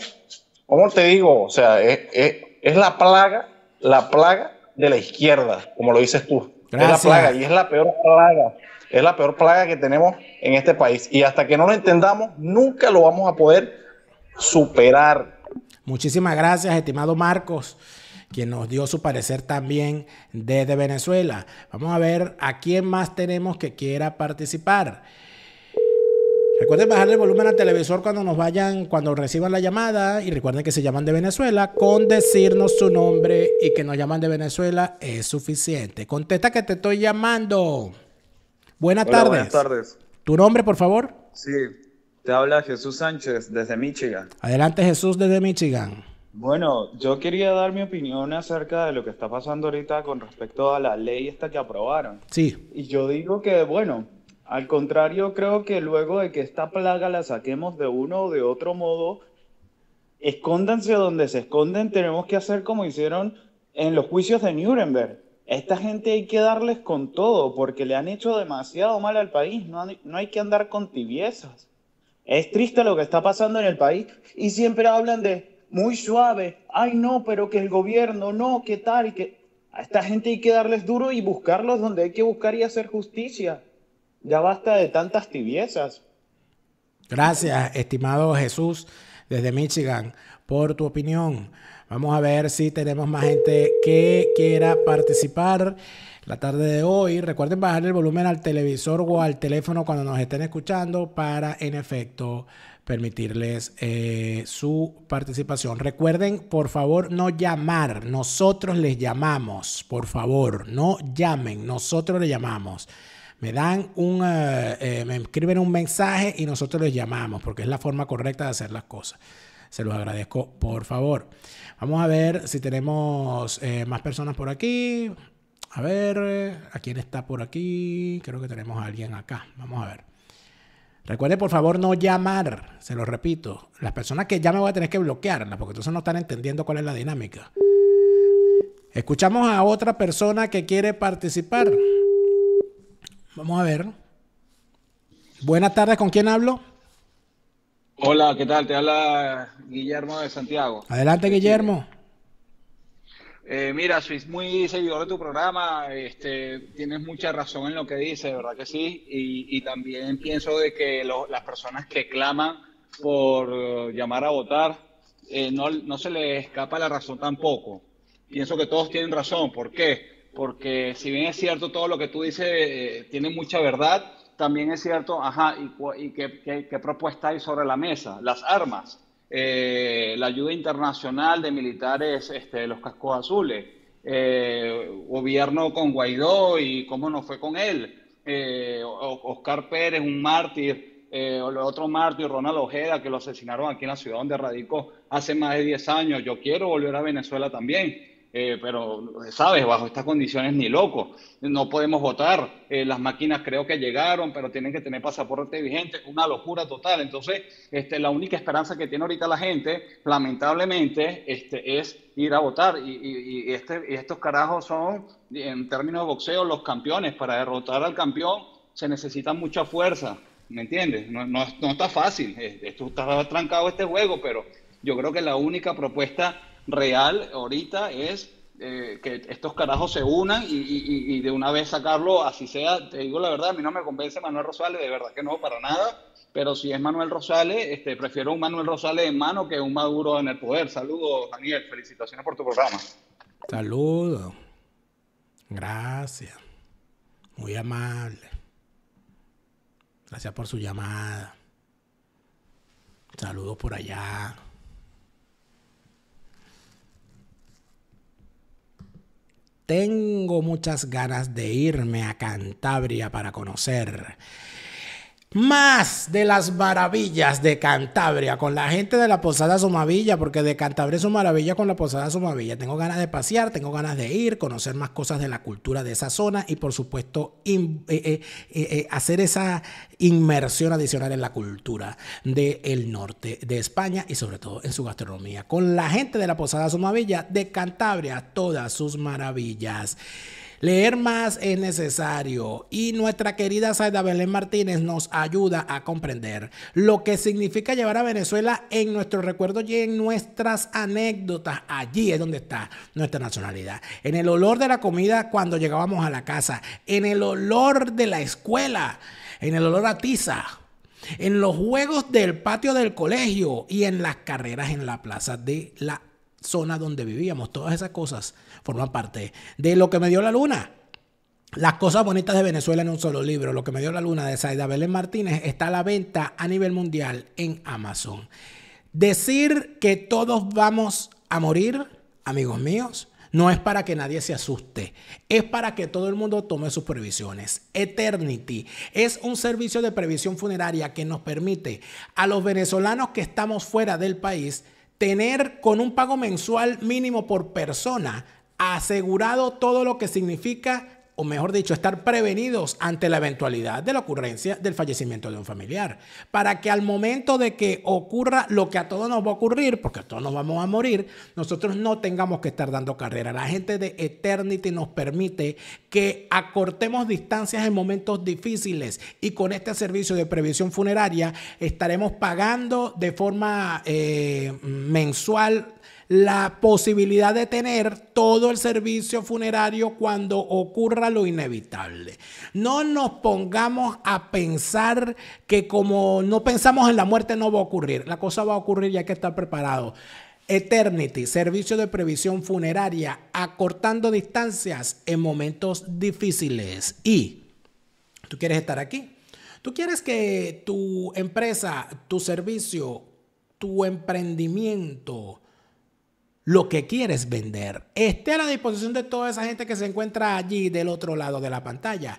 ¿cómo te digo? O sea, es la plaga, la plaga de la izquierda, como lo dices tú. Es la plaga y es la peor plaga. Es la peor plaga que tenemos en este país. Y hasta que no lo entendamos, nunca lo vamos a poder superar. Muchísimas gracias, estimado Marcos quien nos dio su parecer también desde Venezuela. Vamos a ver a quién más tenemos que quiera participar. Recuerden bajarle el volumen al televisor cuando nos vayan, cuando reciban la llamada y recuerden que se llaman de Venezuela, con decirnos su nombre y que nos llaman de Venezuela es suficiente. Contesta que te estoy llamando. Buenas tardes. Buenas tardes. ¿Tu nombre, por favor? Sí, te habla Jesús Sánchez desde Michigan. Adelante Jesús desde Michigan. Bueno, yo quería dar mi opinión acerca de lo que está pasando ahorita con respecto a la ley esta que aprobaron. Sí. Y yo digo que, bueno, al contrario, creo que luego de que esta plaga la saquemos de uno o de otro modo, escóndanse donde se esconden, tenemos que hacer como hicieron en los juicios de Nuremberg. esta gente hay que darles con todo porque le han hecho demasiado mal al país, no hay, que andar con tibiezas. Es triste lo que está pasando en el país y siempre hablan de muy suave, ay no, pero que el gobierno, no, qué tal, y que a esta gente hay que darles duro y buscarlos donde hay que buscar y hacer justicia ya basta de tantas tibiezas. Gracias, estimado Jesús, desde Michigan, por tu opinión. Vamos a ver si tenemos más gente que quiera participar la tarde de hoy. Recuerden bajar el volumen al televisor o al teléfono cuando nos estén escuchando para, en efecto, permitirles eh, su participación. Recuerden, por favor, no llamar. Nosotros les llamamos. Por favor, no llamen. Nosotros les llamamos me dan un, eh, eh, me escriben un mensaje y nosotros les llamamos, porque es la forma correcta de hacer las cosas. Se los agradezco, por favor. Vamos a ver si tenemos eh, más personas por aquí. A ver, ¿a quién está por aquí? Creo que tenemos a alguien acá. Vamos a ver. Recuerde, por favor, no llamar. Se lo repito. Las personas que me voy a tener que bloquearlas, porque entonces no están entendiendo cuál es la dinámica. Escuchamos a otra persona que quiere participar. Vamos a ver. Buenas tardes, ¿con quién hablo? Hola, ¿qué tal? Te habla Guillermo de Santiago. Adelante, Guillermo. Eh, mira, soy muy seguidor de tu programa, este, tienes mucha razón en lo que dices, ¿verdad que sí? Y, también pienso de que las personas que claman por llamar a votar, eh, no, no se les escapa la razón tampoco. Pienso que todos tienen razón, ¿por qué? porque si bien es cierto todo lo que tú dices eh, tiene mucha verdad, también es cierto, ajá, y, qué, propuesta hay sobre la mesa, las armas, eh, la ayuda internacional de militares, este, los cascos azules, eh, gobierno con Guaidó y cómo no fue con él, Oscar Pérez, un mártir, otro mártir, Ronald Ojeda, que lo asesinaron aquí en la ciudad donde radicó hace más de 10 años, yo quiero volver a Venezuela también. Eh, pero sabes, bajo estas condiciones ni loco, no podemos votar, eh, las máquinas creo que llegaron, pero tienen que tener pasaporte vigente, una locura total. Entonces, este, la única esperanza que tiene ahorita la gente, lamentablemente, este, es ir a votar. Y, y, y este, y estos carajos son, en términos de boxeo, los campeones. Para derrotar al campeón se necesita mucha fuerza, ¿me entiendes? No, no, no está fácil, esto está trancado este juego, pero yo creo que la única propuesta real ahorita es eh, que estos carajos se unan y, de una vez sacarlo, así sea, te digo la verdad, a mí no me convence Manuel Rosales, de verdad que no, para nada, pero si es Manuel Rosales, este, prefiero un Manuel Rosales en mano que un Maduro en el poder. Saludos, Daniel, felicitaciones por tu programa. Saludos, gracias, muy amable, gracias por su llamada, saludos por allá. Tengo muchas ganas de irme a Cantabria para conocer más de las maravillas de Cantabria con la gente de la Posada Somavilla, porque de Cantabria es maravilla con la Posada Somavilla. Tengo ganas de pasear, tengo ganas de ir, conocer más cosas de la cultura de esa zona y por supuesto eh, eh, eh, hacer esa inmersión adicional en la cultura del norte de España y sobre todo en su gastronomía. Con la gente de la Posada Somavilla de Cantabria, todas sus maravillas. Leer más es necesario y nuestra querida Saida Belén Martínez nos ayuda a comprender lo que significa llevar a Venezuela en nuestros recuerdos y en nuestras anécdotas. Allí es donde está nuestra nacionalidad. En el olor de la comida cuando llegábamos a la casa, en el olor de la escuela, en el olor a tiza, en los juegos del patio del colegio y en las carreras en la plaza de la zona donde vivíamos. Todas esas cosas forman parte de lo que me dio la luna. Las cosas bonitas de Venezuela en un solo libro, lo que me dio la luna de Saida Belén Martínez, está a la venta a nivel mundial en Amazon. Decir que todos vamos a morir, amigos míos, no es para que nadie se asuste, es para que todo el mundo tome sus previsiones. Eternity es un servicio de previsión funeraria que nos permite a los venezolanos que estamos fuera del país tener con un pago mensual mínimo por persona asegurado todo lo que significa o mejor dicho, estar prevenidos ante la eventualidad de la ocurrencia del fallecimiento de un familiar, para que al momento de que ocurra lo que a todos nos va a ocurrir, porque a todos nos vamos a morir, nosotros no tengamos que estar dando carrera. La gente de Eternity nos permite que acortemos distancias en momentos difíciles y con este servicio de previsión funeraria estaremos pagando de forma eh, mensual la posibilidad de tener todo el servicio funerario cuando ocurra lo inevitable. No nos pongamos a pensar que como no pensamos en la muerte no va a ocurrir. La cosa va a ocurrir ya que estar preparado. Eternity, servicio de previsión funeraria, acortando distancias en momentos difíciles. Y tú quieres estar aquí. Tú quieres que tu empresa, tu servicio, tu emprendimiento, lo que quieres vender. Esté a la disposición de toda esa gente que se encuentra allí del otro lado de la pantalla.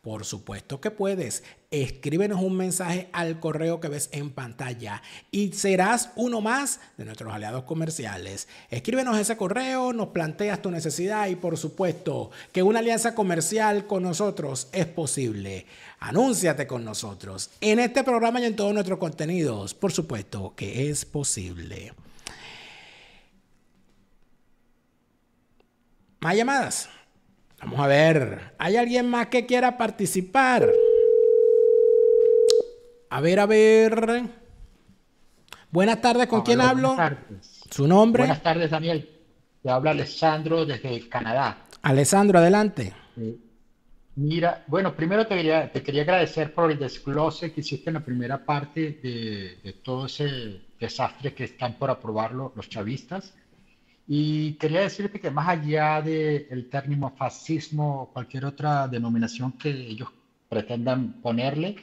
Por supuesto que puedes. Escríbenos un mensaje al correo que ves en pantalla y serás uno más de nuestros aliados comerciales. Escríbenos ese correo, nos planteas tu necesidad y por supuesto que una alianza comercial con nosotros es posible. Anúnciate con nosotros en este programa y en todos nuestros contenidos. Por supuesto que es posible. Más llamadas. Vamos a ver. ¿Hay alguien más que quiera participar? A ver, a ver. Buenas tardes, ¿con quién hablo? Buenas tardes. ¿Su nombre? Buenas tardes, Daniel. Te habla Alessandro desde Canadá. Alessandro, adelante. Mira, bueno, primero te quería, agradecer por el desglose que hiciste en la primera parte de, de todo ese desastre que están por aprobar los chavistas. Y quería decirte que más allá del término fascismo o cualquier otra denominación que ellos pretendan ponerle,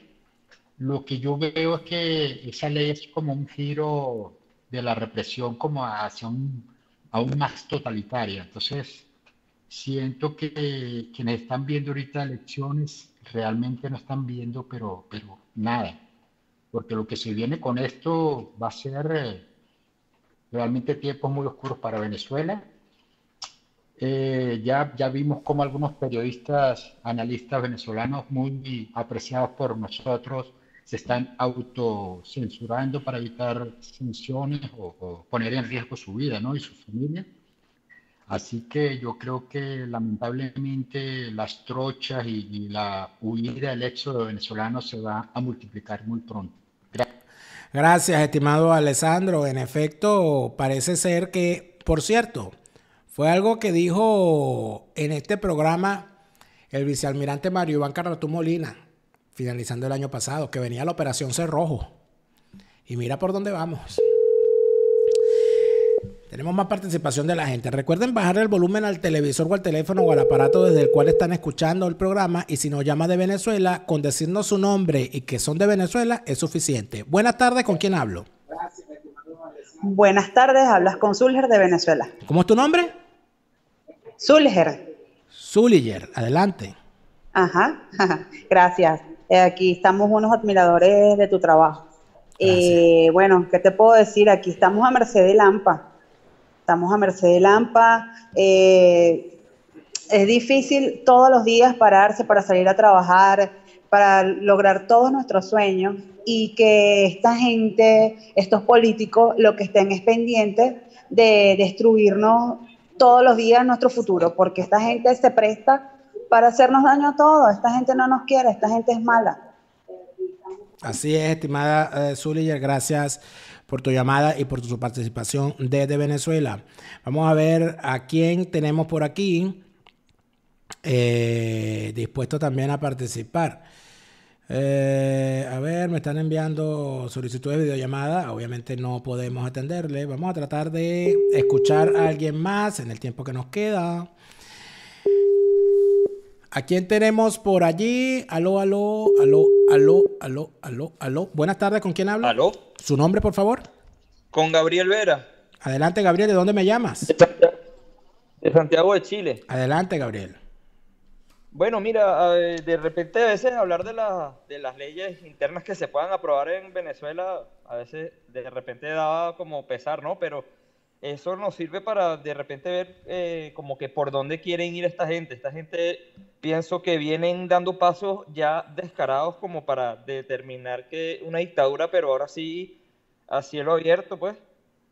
lo que yo veo es que esa ley es como un giro de la represión como hacia un, aún más totalitaria. Entonces, siento que quienes están viendo ahorita elecciones realmente no están viendo, pero, pero nada, porque lo que se viene con esto va a ser... Eh, realmente tiempos muy oscuros para Venezuela. Eh, ya, ya vimos cómo algunos periodistas, analistas venezolanos muy apreciados por nosotros se están autocensurando para evitar sanciones o, poner en riesgo su vida ¿no? y su familia. Así que yo creo que lamentablemente las trochas y, la huida, del éxodo venezolano se va a multiplicar muy pronto. Gracias, estimado Alessandro. En efecto, parece ser que, por cierto, fue algo que dijo en este programa el vicealmirante Mario Iván Carratú Molina, finalizando el año pasado, que venía la operación Cerrojo. Y mira por dónde vamos. Tenemos más participación de la gente. Recuerden bajar el volumen al televisor o al teléfono o al aparato desde el cual están escuchando el programa. Y si nos llama de Venezuela, con decirnos su nombre y que son de Venezuela es suficiente. Buenas tardes, ¿con quién hablo? Buenas tardes, hablas con Zulger de Venezuela. ¿Cómo es tu nombre? Zulger. Zuliger, adelante. Ajá, gracias. Eh, aquí estamos unos admiradores de tu trabajo. Eh, bueno, ¿qué te puedo decir? Aquí estamos a Mercedes Lampa estamos a merced de Lampa. Eh, es difícil todos los días pararse para salir a trabajar, para lograr todos nuestros sueños y que esta gente, estos políticos, lo que estén es pendiente de destruirnos todos los días nuestro futuro, porque esta gente se presta para hacernos daño a todos, esta gente no nos quiere, esta gente es mala. Así es, estimada eh, gracias por tu llamada y por su participación desde Venezuela. Vamos a ver a quién tenemos por aquí eh, dispuesto también a participar. Eh, a ver, me están enviando solicitudes de videollamada. Obviamente no podemos atenderle. Vamos a tratar de escuchar a alguien más en el tiempo que nos queda. ¿A quién tenemos por allí? Aló, aló, aló, aló, aló, aló, aló. Buenas tardes, ¿con quién hablo? Aló. ¿Su nombre, por favor? Con Gabriel Vera. Adelante, Gabriel, ¿de dónde me llamas? De Santiago de Chile. Adelante, Gabriel. Bueno, mira, de repente a veces hablar de, las leyes internas que se puedan aprobar en Venezuela, a veces de repente daba como pesar, ¿no? Pero eso nos sirve para de repente ver eh, como que por dónde quieren ir esta gente. Esta gente pienso que vienen dando pasos ya descarados como para determinar que una dictadura, pero ahora sí a cielo abierto, pues,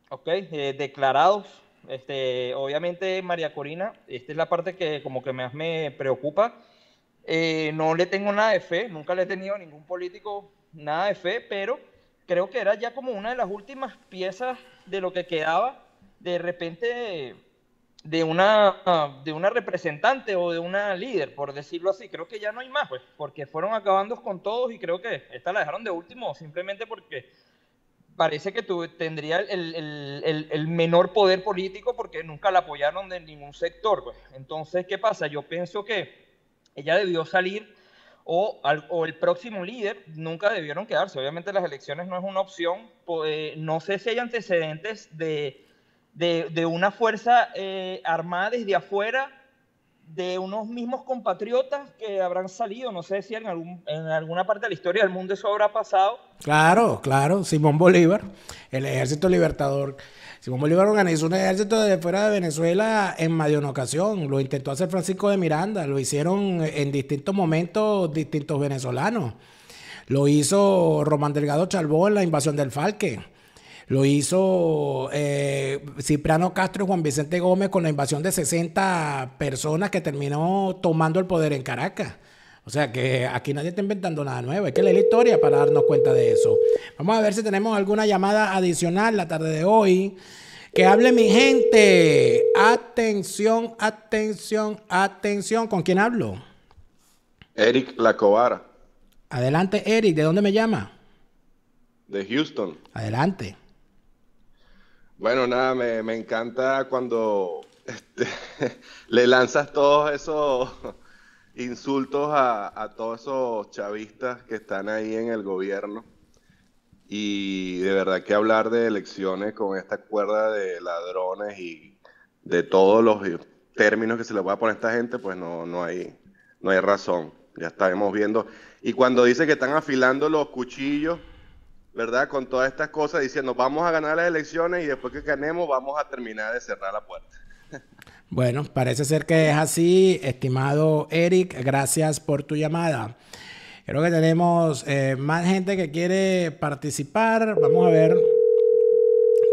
ok, eh, declarados. Este, obviamente María Corina, esta es la parte que como que más me preocupa. Eh, no le tengo nada de fe, nunca le he tenido a ningún político nada de fe, pero creo que era ya como una de las últimas piezas de lo que quedaba de repente de una, de una representante o de una líder, por decirlo así. Creo que ya no hay más, pues, porque fueron acabando con todos y creo que esta la dejaron de último simplemente porque parece que tú tendría el, menor poder político porque nunca la apoyaron de ningún sector. Pues. Entonces, ¿qué pasa? Yo pienso que ella debió salir o, el próximo líder nunca debieron quedarse. Obviamente las elecciones no es una opción. Eh, no sé si hay antecedentes de de, una fuerza eh, armada desde afuera, de unos mismos compatriotas que habrán salido, no sé si en, alguna parte de la historia del mundo eso habrá pasado. Claro, claro, Simón Bolívar, el ejército libertador. Simón Bolívar organizó un ejército desde fuera de Venezuela en más de ocasión. Lo intentó hacer Francisco de Miranda, lo hicieron en distintos momentos distintos venezolanos. Lo hizo Román Delgado Chalbó en la invasión del Falque. Lo hizo eh, Ciprano Castro y Juan Vicente Gómez con la invasión de 60 personas que terminó tomando el poder en Caracas. O sea que aquí nadie está inventando nada nuevo. Hay que leer la historia para darnos cuenta de eso. Vamos a ver si tenemos alguna llamada adicional la tarde de hoy. Que hable mi gente. Atención, atención, atención. ¿Con quién hablo? Eric Lacobara. Adelante, Eric. ¿De dónde me llama? De Houston. Adelante. Bueno, nada, me, encanta cuando [LAUGHS] este, le lanzas todos esos insultos a, todos esos chavistas que están ahí en el gobierno. Y de verdad que hablar de elecciones con esta cuerda de ladrones y de todos los términos que se le va a poner a esta gente, pues no, no, hay, no hay razón. Ya estamos viendo. Y cuando dice que están afilando los cuchillos, ¿verdad? Con todas estas cosas diciendo, vamos a ganar las elecciones y después que ganemos vamos a terminar de cerrar la puerta. [LAUGHS] Bueno, parece ser que es así, estimado Eric, gracias por tu llamada. Creo que tenemos eh, más gente que quiere participar. Vamos a ver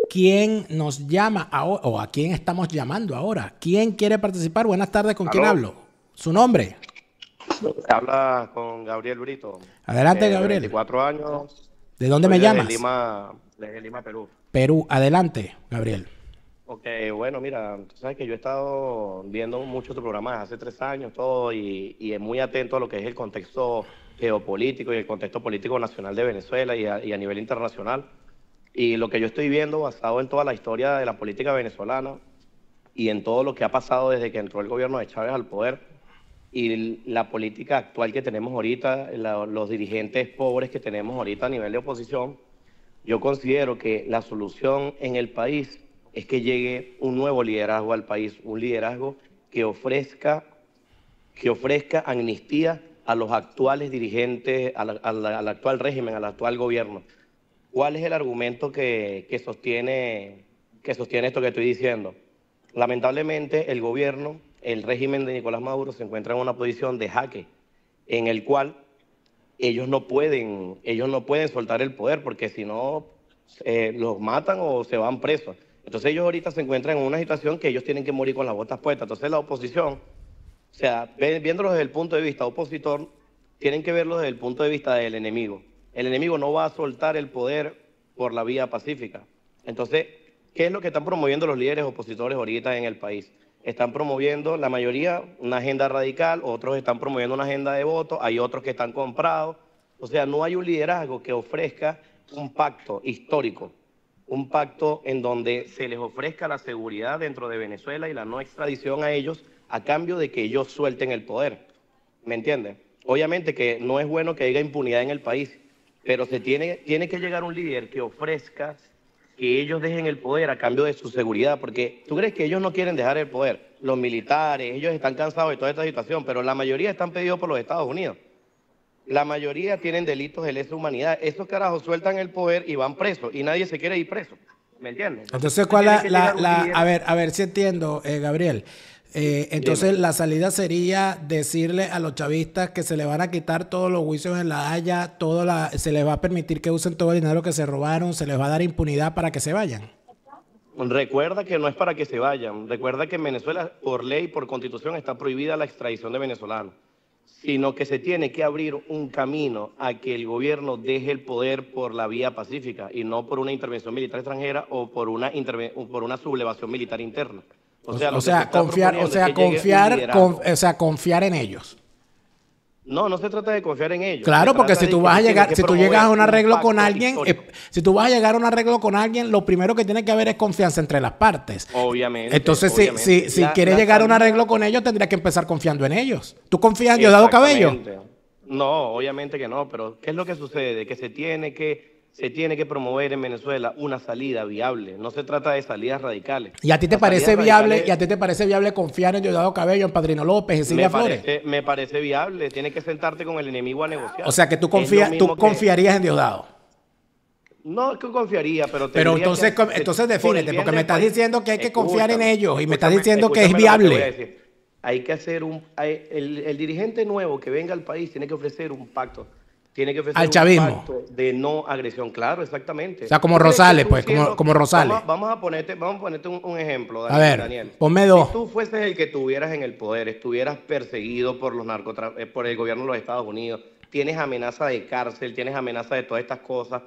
quién nos llama o a quién estamos llamando ahora. ¿Quién quiere participar? Buenas tardes, ¿con quién hablo? ¿Su nombre? Habla con Gabriel Brito. Adelante, eh, Gabriel. 24 años, ¿De dónde me llamas? De Lima, Perú. Perú, adelante, Gabriel. Ok, bueno, mira, tú sabes que yo he estado viendo muchos tu programa hace tres años, todo, y, es muy atento a lo que es el contexto geopolítico y el contexto político nacional de Venezuela y a, y a nivel internacional. Y lo que yo estoy viendo, basado en toda la historia de la política venezolana y en todo lo que ha pasado desde que entró el gobierno de Chávez al poder, y la política actual que tenemos ahorita, los dirigentes pobres que tenemos ahorita a nivel de oposición, yo considero que la solución en el país es que llegue un nuevo liderazgo al país, un liderazgo que ofrezca, que ofrezca amnistía a los actuales dirigentes, al actual régimen, al actual gobierno. ¿Cuál es el argumento sostiene, que sostiene esto que estoy diciendo? Lamentablemente el gobierno el régimen de Nicolás Maduro se encuentra en una posición de jaque, en el cual ellos no pueden, ellos no pueden soltar el poder, porque si no eh, los matan o se van presos. Entonces ellos ahorita se encuentran en una situación que ellos tienen que morir con las botas puestas. Entonces la oposición, o sea, viéndolos desde el punto de vista opositor, tienen que verlo desde el punto de vista del enemigo. El enemigo no va a soltar el poder por la vía pacífica. Entonces, ¿qué es lo que están promoviendo los líderes opositores ahorita en el país? están promoviendo, la mayoría, una agenda radical, otros están promoviendo una agenda de voto, hay otros que están comprados. O sea, no hay un liderazgo que ofrezca un pacto histórico, un pacto en donde se les ofrezca la seguridad dentro de Venezuela y la no extradición a ellos a cambio de que ellos suelten el poder. ¿Me entienden? Obviamente que no es bueno que haya impunidad en el país, pero se tiene, tiene que llegar un líder que ofrezca que ellos dejen el poder a cambio de su seguridad, porque tú crees que ellos no quieren dejar el poder, los militares, ellos están cansados de toda esta situación, pero la mayoría están pedidos por los Estados Unidos. La mayoría tienen delitos de lesa humanidad. Esos carajos sueltan el poder y van presos, y nadie se quiere ir preso. ¿Me entiendes? Entonces, ¿cuál es la, A ver, a ver si entiendo, eh, Gabriel. Eh, entonces la salida sería decirle a los chavistas que se les van a quitar todos los juicios en La Haya, se les va a permitir que usen todo el dinero que se robaron, se les va a dar impunidad para que se vayan. Recuerda que no es para que se vayan. Recuerda que en Venezuela, por ley, por constitución, está prohibida la extradición de venezolanos, sino que se tiene que abrir un camino a que el gobierno deje el poder por la vía pacífica y no por una intervención militar extranjera o por una, por una sublevación militar interna. O sea, confiar, o sea, confiar, con, o sea, confiar en ellos. No, no se trata de confiar en ellos. Claro, porque si tú vas a llegar, si tú llegas a un arreglo con alguien, eh, si tú vas a llegar a un arreglo con alguien, lo primero que tiene que haber es confianza entre las partes. Obviamente. Entonces, si, si, si quieres llegar a un arreglo con ellos, tendrías que empezar confiando en ellos. ¿Tú confías en dado Cabello? No, obviamente que no, pero ¿qué es lo que sucede? Que se tiene que se tiene que promover en Venezuela una salida viable. No se trata de salidas radicales. ¿Y a ti te parece viable? ¿Y a ti te parece viable confiar en Diosdado Cabello, en Padrino López, en Silvia me Flores? Parece, me parece viable. Tienes que sentarte con el enemigo a negociar. O sea que tú confías, tú confiarías en Diosdado. No, que confiaría, pero Pero entonces, entonces defínete, porque me estás diciendo que hay que confiar en ellos y me estás diciendo que es viable. hay que hacer un. el dirigente nuevo que venga al país tiene que ofrecer un pacto tiene que ofrecer al chavismo. un pacto de no agresión, claro, exactamente. O sea, como Rosales, pues, como, Rosales. Vamos, a ponerte, vamos a ponerte un, ejemplo, Daniel, a ver, Si tú fueses el que tuvieras en el poder, estuvieras perseguido por los narcotra eh, por el gobierno de los Estados Unidos, tienes amenaza de cárcel, tienes amenaza de todas estas cosas,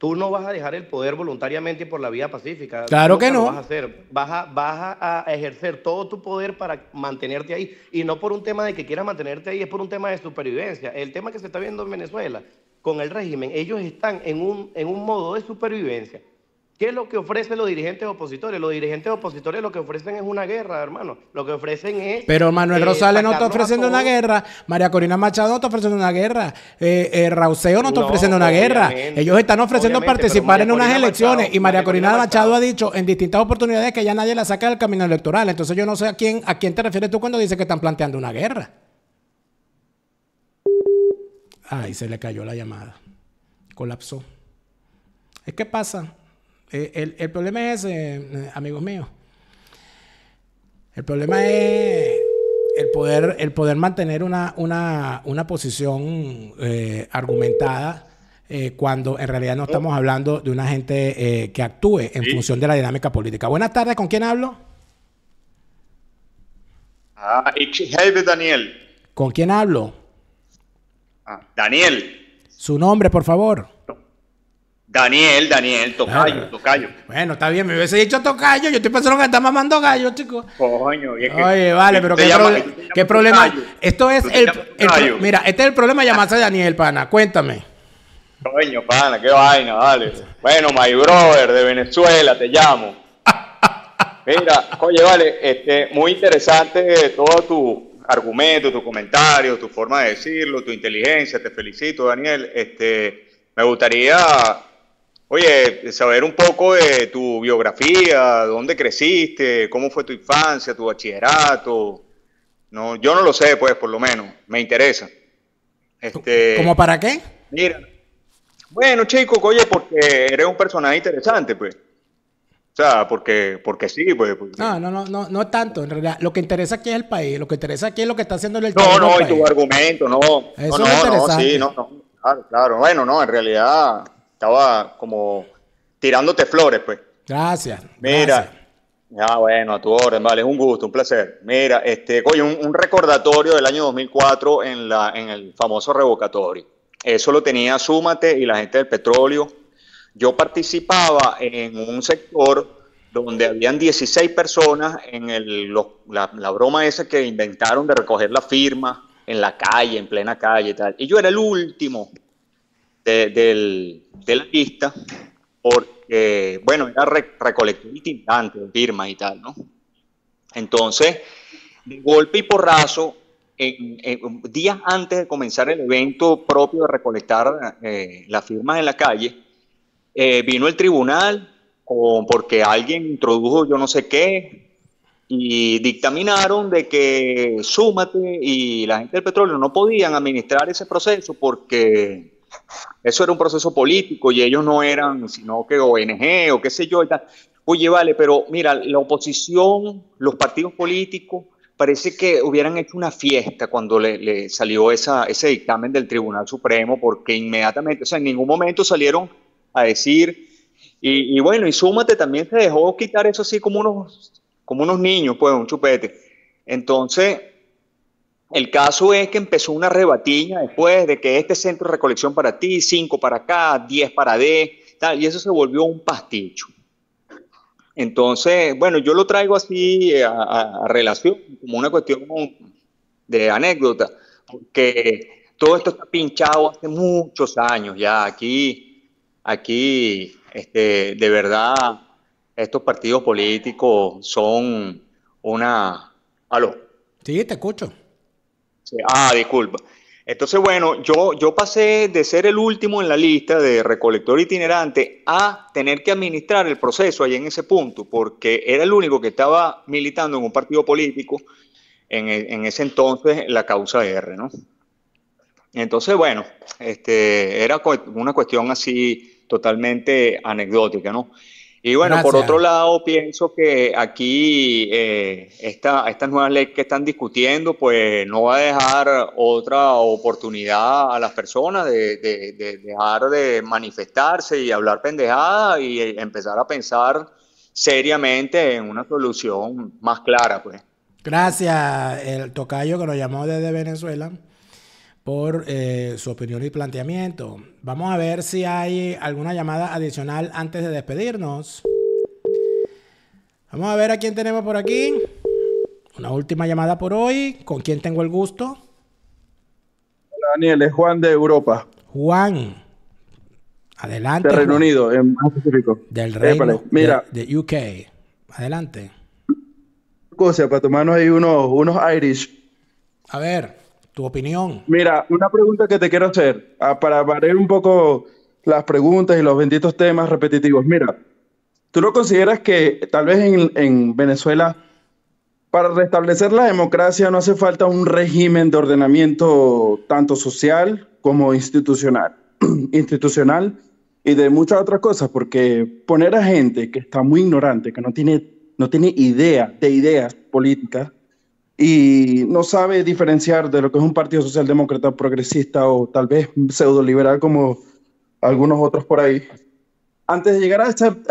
Tú no vas a dejar el poder voluntariamente por la vía pacífica. Claro que no. Vas a, hacer. Vas, a, a ejercer todo tu poder para mantenerte ahí. Y no por un tema de que quieras mantenerte ahí, es por un tema de supervivencia. El tema que se está viendo en Venezuela con el régimen, ellos están un, en un modo de supervivencia ¿Qué es lo que ofrecen los dirigentes opositores? Los dirigentes opositores lo que ofrecen es una guerra, hermano. Lo que ofrecen es. Pero Manuel eh, Rosales no está ofreciendo una guerra. María Corina Machado no está ofreciendo una guerra. Eh, eh, Rauseo no está ofreciendo una guerra. Ellos están ofreciendo participar en unas elecciones. y María, Corina, Machado, ha dicho en distintas oportunidades que ya nadie la saca del camino electoral. Entonces yo no sé a quién, a quién te refieres tú cuando dices que están planteando una guerra. Ay, se le cayó la llamada. Colapsó. Es que pasa eh, el, problema es, eh, eh, amigos míos, el problema es el poder, el poder mantener una, posición argumentada cuando en realidad no estamos hablando de una gente que actúe en función de la dinámica política. Buenas tardes, ¿con quién hablo? Ah, ich Daniel. ¿Con quién hablo? Ah, Daniel. Su nombre, por favor. Daniel, Daniel, tocayo, ah. tocayo. Bueno, está bien, me hubiese dicho tocayo, yo estoy pensando que está mamando gallo, chico. Coño, Oye, vale, pero qué, problema. Esto es el, Mira, este es el problema de llamarse Daniel, pana, cuéntame. Coño, pana, qué vaina, vale. Bueno, my brother de Venezuela, te llamo. Mira, oye, vale, este, muy interesante eh, todo tu argumento, tu comentario, tu forma de decirlo, tu inteligencia, te felicito, Daniel. Este, me gustaría Oye, saber un poco de tu biografía, dónde creciste, cómo fue tu infancia, tu bachillerato. No, yo no lo sé, pues, por lo menos. Me interesa. Este, ¿Cómo para qué? Mira. Bueno, chico, oye, porque eres un personaje interesante, pues. O sea, porque, porque sí, pues. No, no, no, no, no tanto. En realidad, lo que interesa aquí es el país. Lo que interesa aquí es lo que está haciendo el No, no, y tu argumento, no. Eso es interesante. sí, no, no. Claro, claro. Bueno, no, en realidad estaba como tirándote flores, pues. Gracias. Mira. Ya, ah, bueno, a tu orden, vale, es un gusto, un placer. Mira, este, oye, un, recordatorio del año 2004 en, la, en el famoso revocatorio. Eso lo tenía Súmate y la gente del petróleo. Yo participaba en un sector donde habían 16 personas en el, la, la, broma esa que inventaron de recoger la firma en la calle, en plena calle y tal. Y yo era el último, de, la pista, porque, bueno, era re, recolector y firmas y tal, ¿no? Entonces, de golpe y porrazo, días antes de comenzar el evento propio de recolectar eh, las firmas en la calle, eh, vino el tribunal porque alguien introdujo yo no sé qué y dictaminaron de que Súmate y la gente del petróleo no podían administrar ese proceso porque eso era un proceso político y ellos no eran, sino que ONG o qué sé yo y Oye, vale, pero mira, la oposición, los partidos políticos, parece que hubieran hecho una fiesta cuando le, salió ese dictamen del Tribunal Supremo, porque inmediatamente, o sea, en ningún momento salieron a decir, y, bueno, y súmate, también se dejó quitar eso así como unos, como unos niños, pues, un chupete. Entonces, el caso es que empezó una rebatiña después de que este centro de recolección para ti, cinco para acá, 10 para D, tal, y eso se volvió un pasticho. Entonces, bueno, yo lo traigo así eh, a, relación, como una cuestión de anécdota, porque todo esto está pinchado hace muchos años ya. Aquí, aquí, este, de verdad, estos partidos políticos son una... Aló. Sí, te escucho. Ah, disculpa. Entonces, bueno, yo, yo pasé de ser el último en la lista de recolector itinerante a tener que administrar el proceso ahí en ese punto, porque era el único que estaba militando en un partido político en, e, ese entonces, la causa R, ¿no? Entonces, bueno, este, era una cuestión así totalmente anecdótica, ¿no? Y bueno, por otro lado, pienso que aquí eh, esta, estas nuevas leyes que están discutiendo, pues no va a dejar otra oportunidad a las personas de, dejar de manifestarse y hablar pendejada y empezar a pensar seriamente en una solución más clara, pues. Gracias, el tocayo que nos llamó desde Venezuela por eh, su opinión y planteamiento. Vamos a ver si hay alguna llamada adicional antes de despedirnos. Vamos a ver a quién tenemos por aquí. Una última llamada por hoy. ¿Con quién tengo el gusto? Daniel, es Juan de Europa. Juan. Adelante. Del Reino Unido, en específico. Del Reino Mira. De, UK. Adelante. Cosa, para tomarnos ahí unos, unos Irish. A ver opinión. Mira, una pregunta que te quiero hacer, ah, para variar un poco las preguntas y los benditos temas repetitivos. Mira, ¿tú no consideras que tal vez en, en Venezuela, para restablecer la democracia no hace falta un régimen de ordenamiento tanto social como institucional? [CLEARS THROAT] institucional y de muchas otras cosas, porque poner a gente que está muy ignorante, que no tiene, no tiene idea de ideas políticas, y no sabe diferenciar de lo que es un partido socialdemócrata progresista o tal vez pseudo liberal como algunos otros por ahí. Antes de llegar a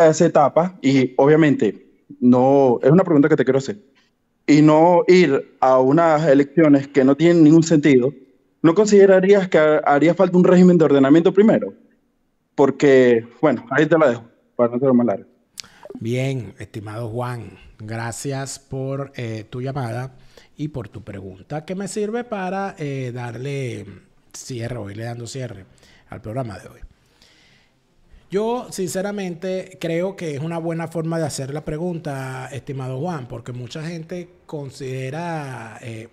esa, etapa, y obviamente no, es una pregunta que te quiero hacer, y no ir a unas elecciones que no tienen ningún sentido, ¿no considerarías que haría falta un régimen de ordenamiento primero? Porque, bueno, ahí te la dejo, para no ser más largo. Bien, estimado Juan, gracias por eh, tu llamada y por tu pregunta, que me sirve para eh, darle cierre hoy le dando cierre al programa de hoy. Yo sinceramente creo que es una buena forma de hacer la pregunta, estimado Juan, porque mucha gente considera eh,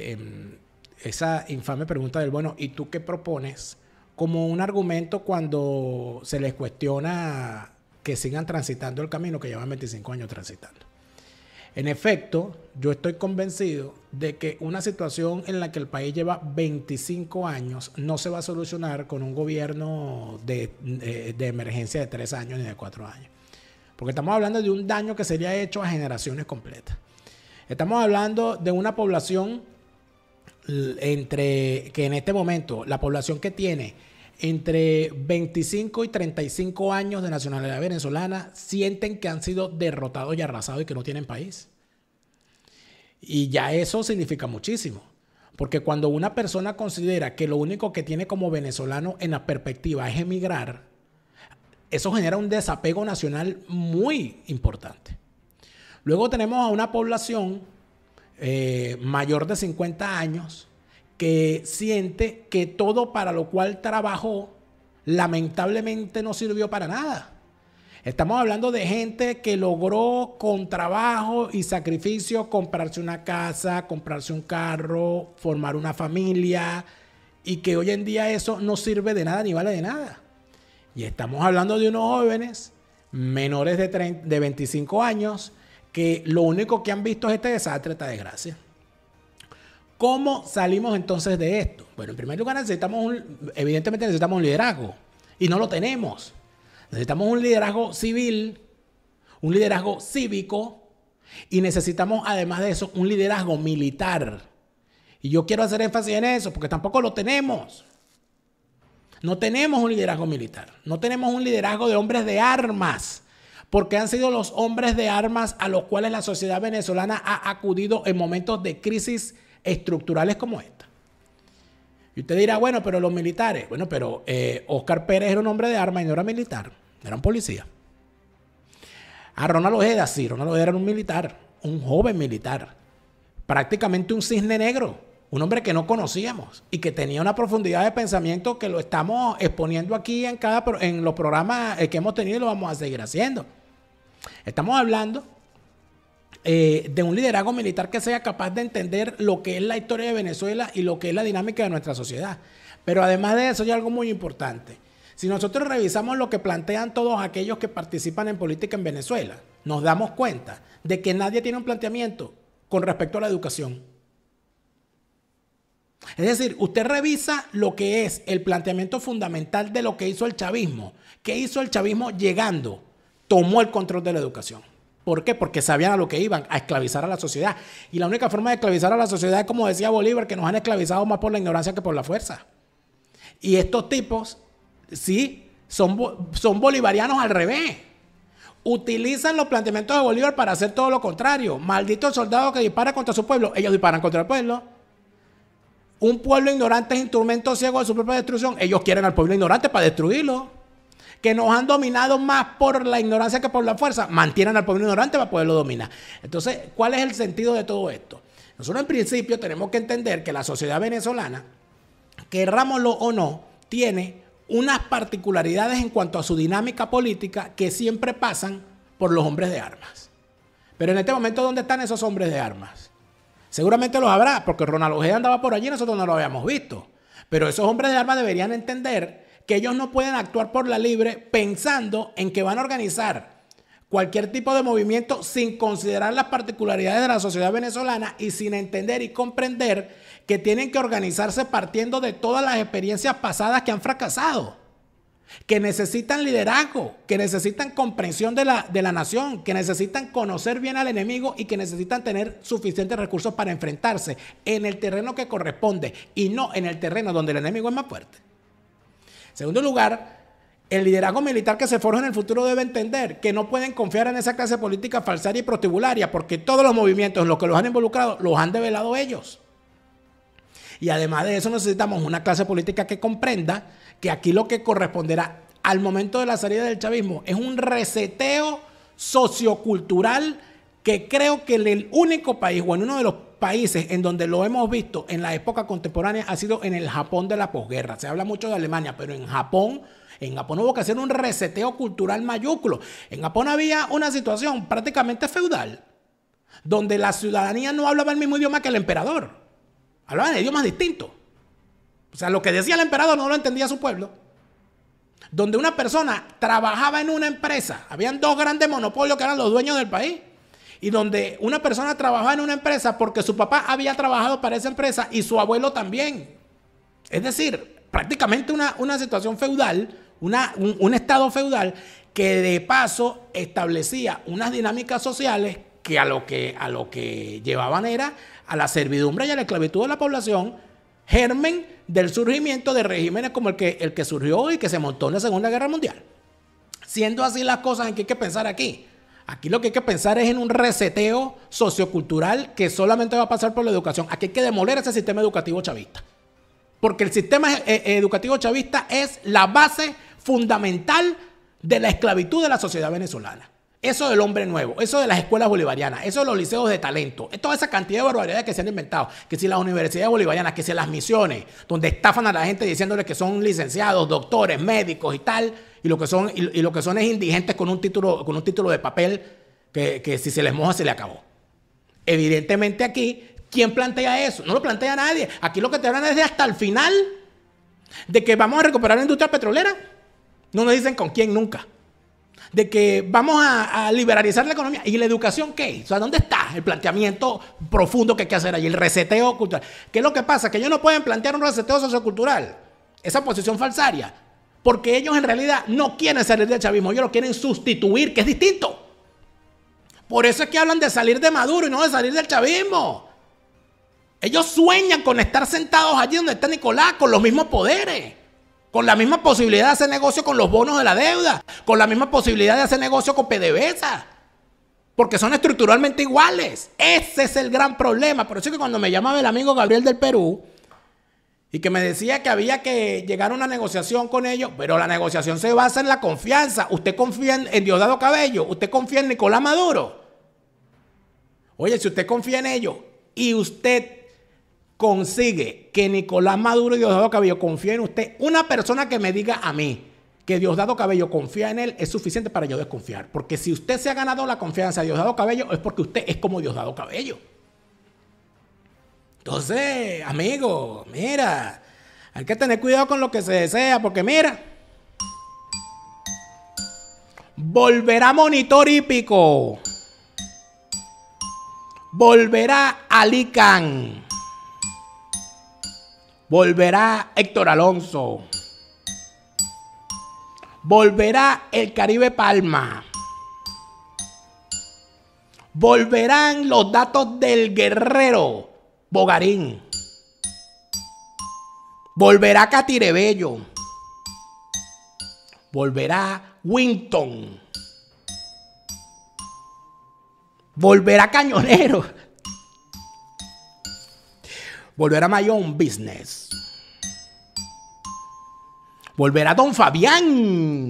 em, esa infame pregunta del, bueno, ¿y tú qué propones? como un argumento cuando se les cuestiona que sigan transitando el camino que llevan 25 años transitando. En efecto, yo estoy convencido de que una situación en la que el país lleva 25 años no se va a solucionar con un gobierno de, eh, emergencia de 3 años ni de 4 años. Porque estamos hablando de un daño que sería hecho a generaciones completas. Estamos hablando de una población entre que en este momento la población que tiene entre 25 y 35 años de nacionalidad venezolana sienten que han sido derrotados y arrasados y que no tienen país. Y ya eso significa muchísimo. Porque cuando una persona considera que lo único que tiene como venezolano en la perspectiva es emigrar, eso genera un desapego nacional muy importante. Luego tenemos a una población eh, mayor de 50 años que siente que todo para lo cual trabajó lamentablemente no sirvió para nada. Estamos hablando de gente que logró con trabajo y sacrificio comprarse una casa, comprarse un carro, formar una familia y que hoy en día eso no sirve de nada ni vale de nada. Y estamos hablando de unos jóvenes menores de, de 25 años que lo único que han visto es este desastre, esta desgracia. ¿Cómo salimos entonces de esto? Bueno, en primer lugar necesitamos, un, evidentemente necesitamos un liderazgo y no lo tenemos. Necesitamos un liderazgo civil, un liderazgo cívico y necesitamos además de eso un liderazgo militar. Y yo quiero hacer énfasis en eso porque tampoco lo tenemos. No tenemos un liderazgo militar, no tenemos un liderazgo de hombres de armas porque han sido los hombres de armas a los cuales la sociedad venezolana ha acudido en momentos de crisis estructurales como esta. Y usted dirá, bueno, pero los militares. Bueno, pero Oscar eh, Pérez era un hombre de arma y no era militar, era un policía. A Ronald Ojeda, sí, Ronald Ojeda era un militar, un joven militar, prácticamente un cisne negro, un hombre que no conocíamos y que tenía una profundidad de pensamiento que lo estamos exponiendo aquí en, cada, en los programas eh, que hemos tenido y lo vamos a seguir haciendo. Estamos hablando eh, de un liderazgo militar que sea capaz de entender lo que es la historia de Venezuela y lo que es la dinámica de nuestra sociedad. Pero además de eso hay algo muy importante. Si nosotros revisamos lo que plantean todos aquellos que participan en política en Venezuela, nos damos cuenta de que nadie tiene un planteamiento con respecto a la educación. Es decir, usted revisa lo que es el planteamiento fundamental de lo que hizo el chavismo. ¿Qué hizo el chavismo llegando? Tomó el control de la educación. ¿Por qué? Porque sabían a lo que iban, a esclavizar a la sociedad. Y la única forma de esclavizar a la sociedad es, como decía Bolívar, que nos han esclavizado más por la ignorancia que por la fuerza. Y estos tipos, sí, son, bolivarianos al revés. Utilizan los planteamientos de Bolívar para hacer todo lo contrario. Maldito soldado que dispara contra su pueblo, ellos disparan contra el pueblo. Un pueblo ignorante es instrumento ciego de su propia destrucción. Ellos quieren al pueblo ignorante para destruirlo que nos han dominado más por la ignorancia que por la fuerza, mantienen al pueblo ignorante para poderlo dominar. Entonces, ¿cuál es el sentido de todo esto? Nosotros en principio tenemos que entender que la sociedad venezolana, querrámoslo o no, tiene unas particularidades en cuanto a su dinámica política que siempre pasan por los hombres de armas. Pero en este momento, ¿dónde están esos hombres de armas? Seguramente los habrá, porque Ronald Ojeda andaba por allí y nosotros no lo habíamos visto. Pero esos hombres de armas deberían entender que ellos no pueden actuar por la libre pensando en que van a organizar cualquier tipo de movimiento sin considerar las particularidades de la sociedad venezolana y sin entender y comprender que tienen que organizarse partiendo de todas las experiencias pasadas que han fracasado, que necesitan liderazgo, que necesitan comprensión de la, de la nación, que necesitan conocer bien al enemigo y que necesitan tener suficientes recursos para enfrentarse en el terreno que corresponde y no en el terreno donde el enemigo es más fuerte. Segundo lugar, el liderazgo militar que se forja en el futuro debe entender que no pueden confiar en esa clase política falsaria y protibularia, porque todos los movimientos, los que los han involucrado, los han develado ellos. Y además de eso necesitamos una clase política que comprenda que aquí lo que corresponderá al momento de la salida del chavismo es un reseteo sociocultural que creo que el único país o en uno de los países en donde lo hemos visto en la época contemporánea ha sido en el Japón de la posguerra. Se habla mucho de Alemania, pero en Japón... En Japón hubo que hacer un reseteo cultural mayúsculo. En Japón había una situación prácticamente feudal, donde la ciudadanía no hablaba el mismo idioma que el emperador. Hablaban idiomas distintos. O sea, lo que decía el emperador no lo entendía su pueblo. Donde una persona trabajaba en una empresa. Habían dos grandes monopolios que eran los dueños del país y donde una persona trabajaba en una empresa porque su papá había trabajado para esa empresa y su abuelo también. Es decir, prácticamente una, situación feudal, un, estado feudal que de paso establecía unas dinámicas sociales que a lo que, a lo que llevaban era a la servidumbre y a la esclavitud de la población, germen del surgimiento de regímenes como el que, el que surgió y que se montó en la Segunda Guerra Mundial. Siendo así las cosas en que hay que pensar aquí. Aquí lo que hay que pensar es en un reseteo sociocultural que solamente va a pasar por la educación. Aquí hay que demoler ese sistema educativo chavista. Porque el sistema eh, eh, educativo chavista es la base fundamental de la esclavitud de la sociedad venezolana. Eso del hombre nuevo, eso de las escuelas bolivarianas, eso de los liceos de talento, toda esa cantidad de barbaridades que se han inventado, que si las universidades bolivarianas, que si las misiones, donde estafan a la gente diciéndoles que son licenciados, doctores, médicos y tal, y lo que son, y, lo que son es indigentes con un título, con un título de papel que, si se les moja se le acabó. Evidentemente aquí, ¿quién plantea eso? No lo plantea nadie. Aquí lo que te hablan es de hasta el final de que vamos a recuperar la industria petrolera. No nos dicen con quién nunca de que vamos a, liberalizar la economía. ¿Y la educación qué? O sea, ¿dónde está el planteamiento profundo que hay que hacer ahí? El reseteo cultural. ¿Qué es lo que pasa? Que ellos no pueden plantear un reseteo sociocultural. Esa posición falsaria. Porque ellos en realidad no quieren salir del chavismo, ellos lo quieren sustituir, que es distinto. Por eso es que hablan de salir de Maduro y no de salir del chavismo. Ellos sueñan con estar sentados allí donde está Nicolás, con los mismos poderes. Con la misma posibilidad de hacer negocio con los bonos de la deuda. Con la misma posibilidad de hacer negocio con PDVSA. Porque son estructuralmente iguales. Ese es el gran problema. Por eso que cuando me llamaba el amigo Gabriel del Perú y que me decía que había que llegar a una negociación con ellos, pero la negociación se basa en la confianza. Usted confía en, en Diosdado Cabello, usted confía en Nicolás Maduro. Oye, si usted confía en ellos y usted consigue que Nicolás Maduro y Diosdado Cabello confíen en usted, una persona que me diga a mí que Diosdado Cabello confía en él es suficiente para yo desconfiar. Porque si usted se ha ganado la confianza de Diosdado Cabello es porque usted es como Diosdado Cabello. Entonces, amigo, mira, hay que tener cuidado con lo que se desea, porque mira, volverá monitor hípico, volverá Alican. Volverá Héctor Alonso. Volverá el Caribe Palma. Volverán los datos del guerrero Bogarín. Volverá Catirebello. Volverá Winton. Volverá Cañonero. Volverá a Business, Volverá Don Fabián,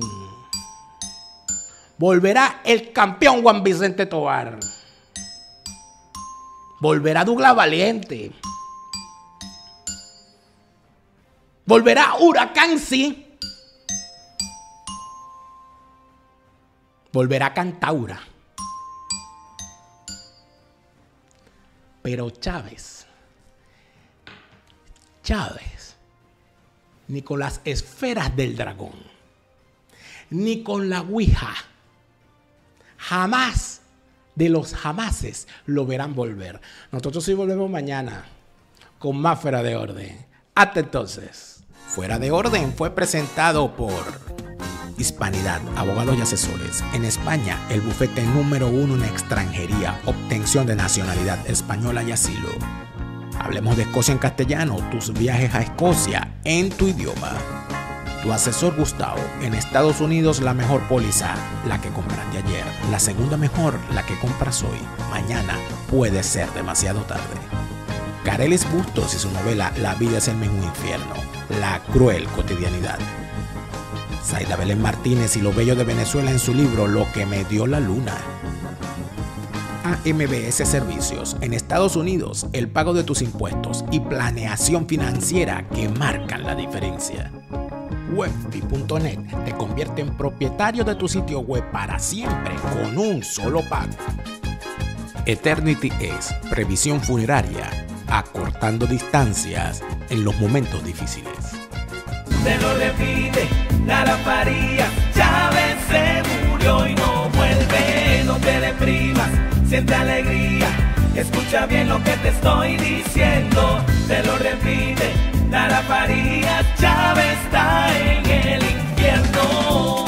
volverá el campeón Juan Vicente Tovar. volverá Douglas Valiente, volverá Huracán Sí. volverá Cantaura. Pero Chávez Chávez, ni con las esferas del dragón, ni con la Ouija. Jamás de los jamases lo verán volver. Nosotros sí volvemos mañana con más Fuera de Orden. Hasta entonces. Fuera de Orden fue presentado por... Hispanidad, abogados y asesores. En España, el bufete número uno en extranjería, obtención de nacionalidad española y asilo. Hablemos de Escocia en castellano, tus viajes a Escocia en tu idioma. Tu asesor Gustavo, en Estados Unidos la mejor póliza, la que de ayer, la segunda mejor, la que compras hoy, mañana puede ser demasiado tarde. Carelis Bustos y su novela La vida es el mismo infierno, la cruel cotidianidad. Zaida Belén Martínez y lo bello de Venezuela en su libro Lo que me dio la luna, AMBS MBS Servicios en Estados Unidos, el pago de tus impuestos y planeación financiera que marcan la diferencia. Webfi.net te convierte en propietario de tu sitio web para siempre con un solo pago. Eternity es previsión funeraria, acortando distancias en los momentos difíciles. Se lo le la se murió y no vuelve, no te deprimas siente alegría, escucha bien lo que te estoy diciendo, te lo repite, Nara Faría, Chávez está en el infierno.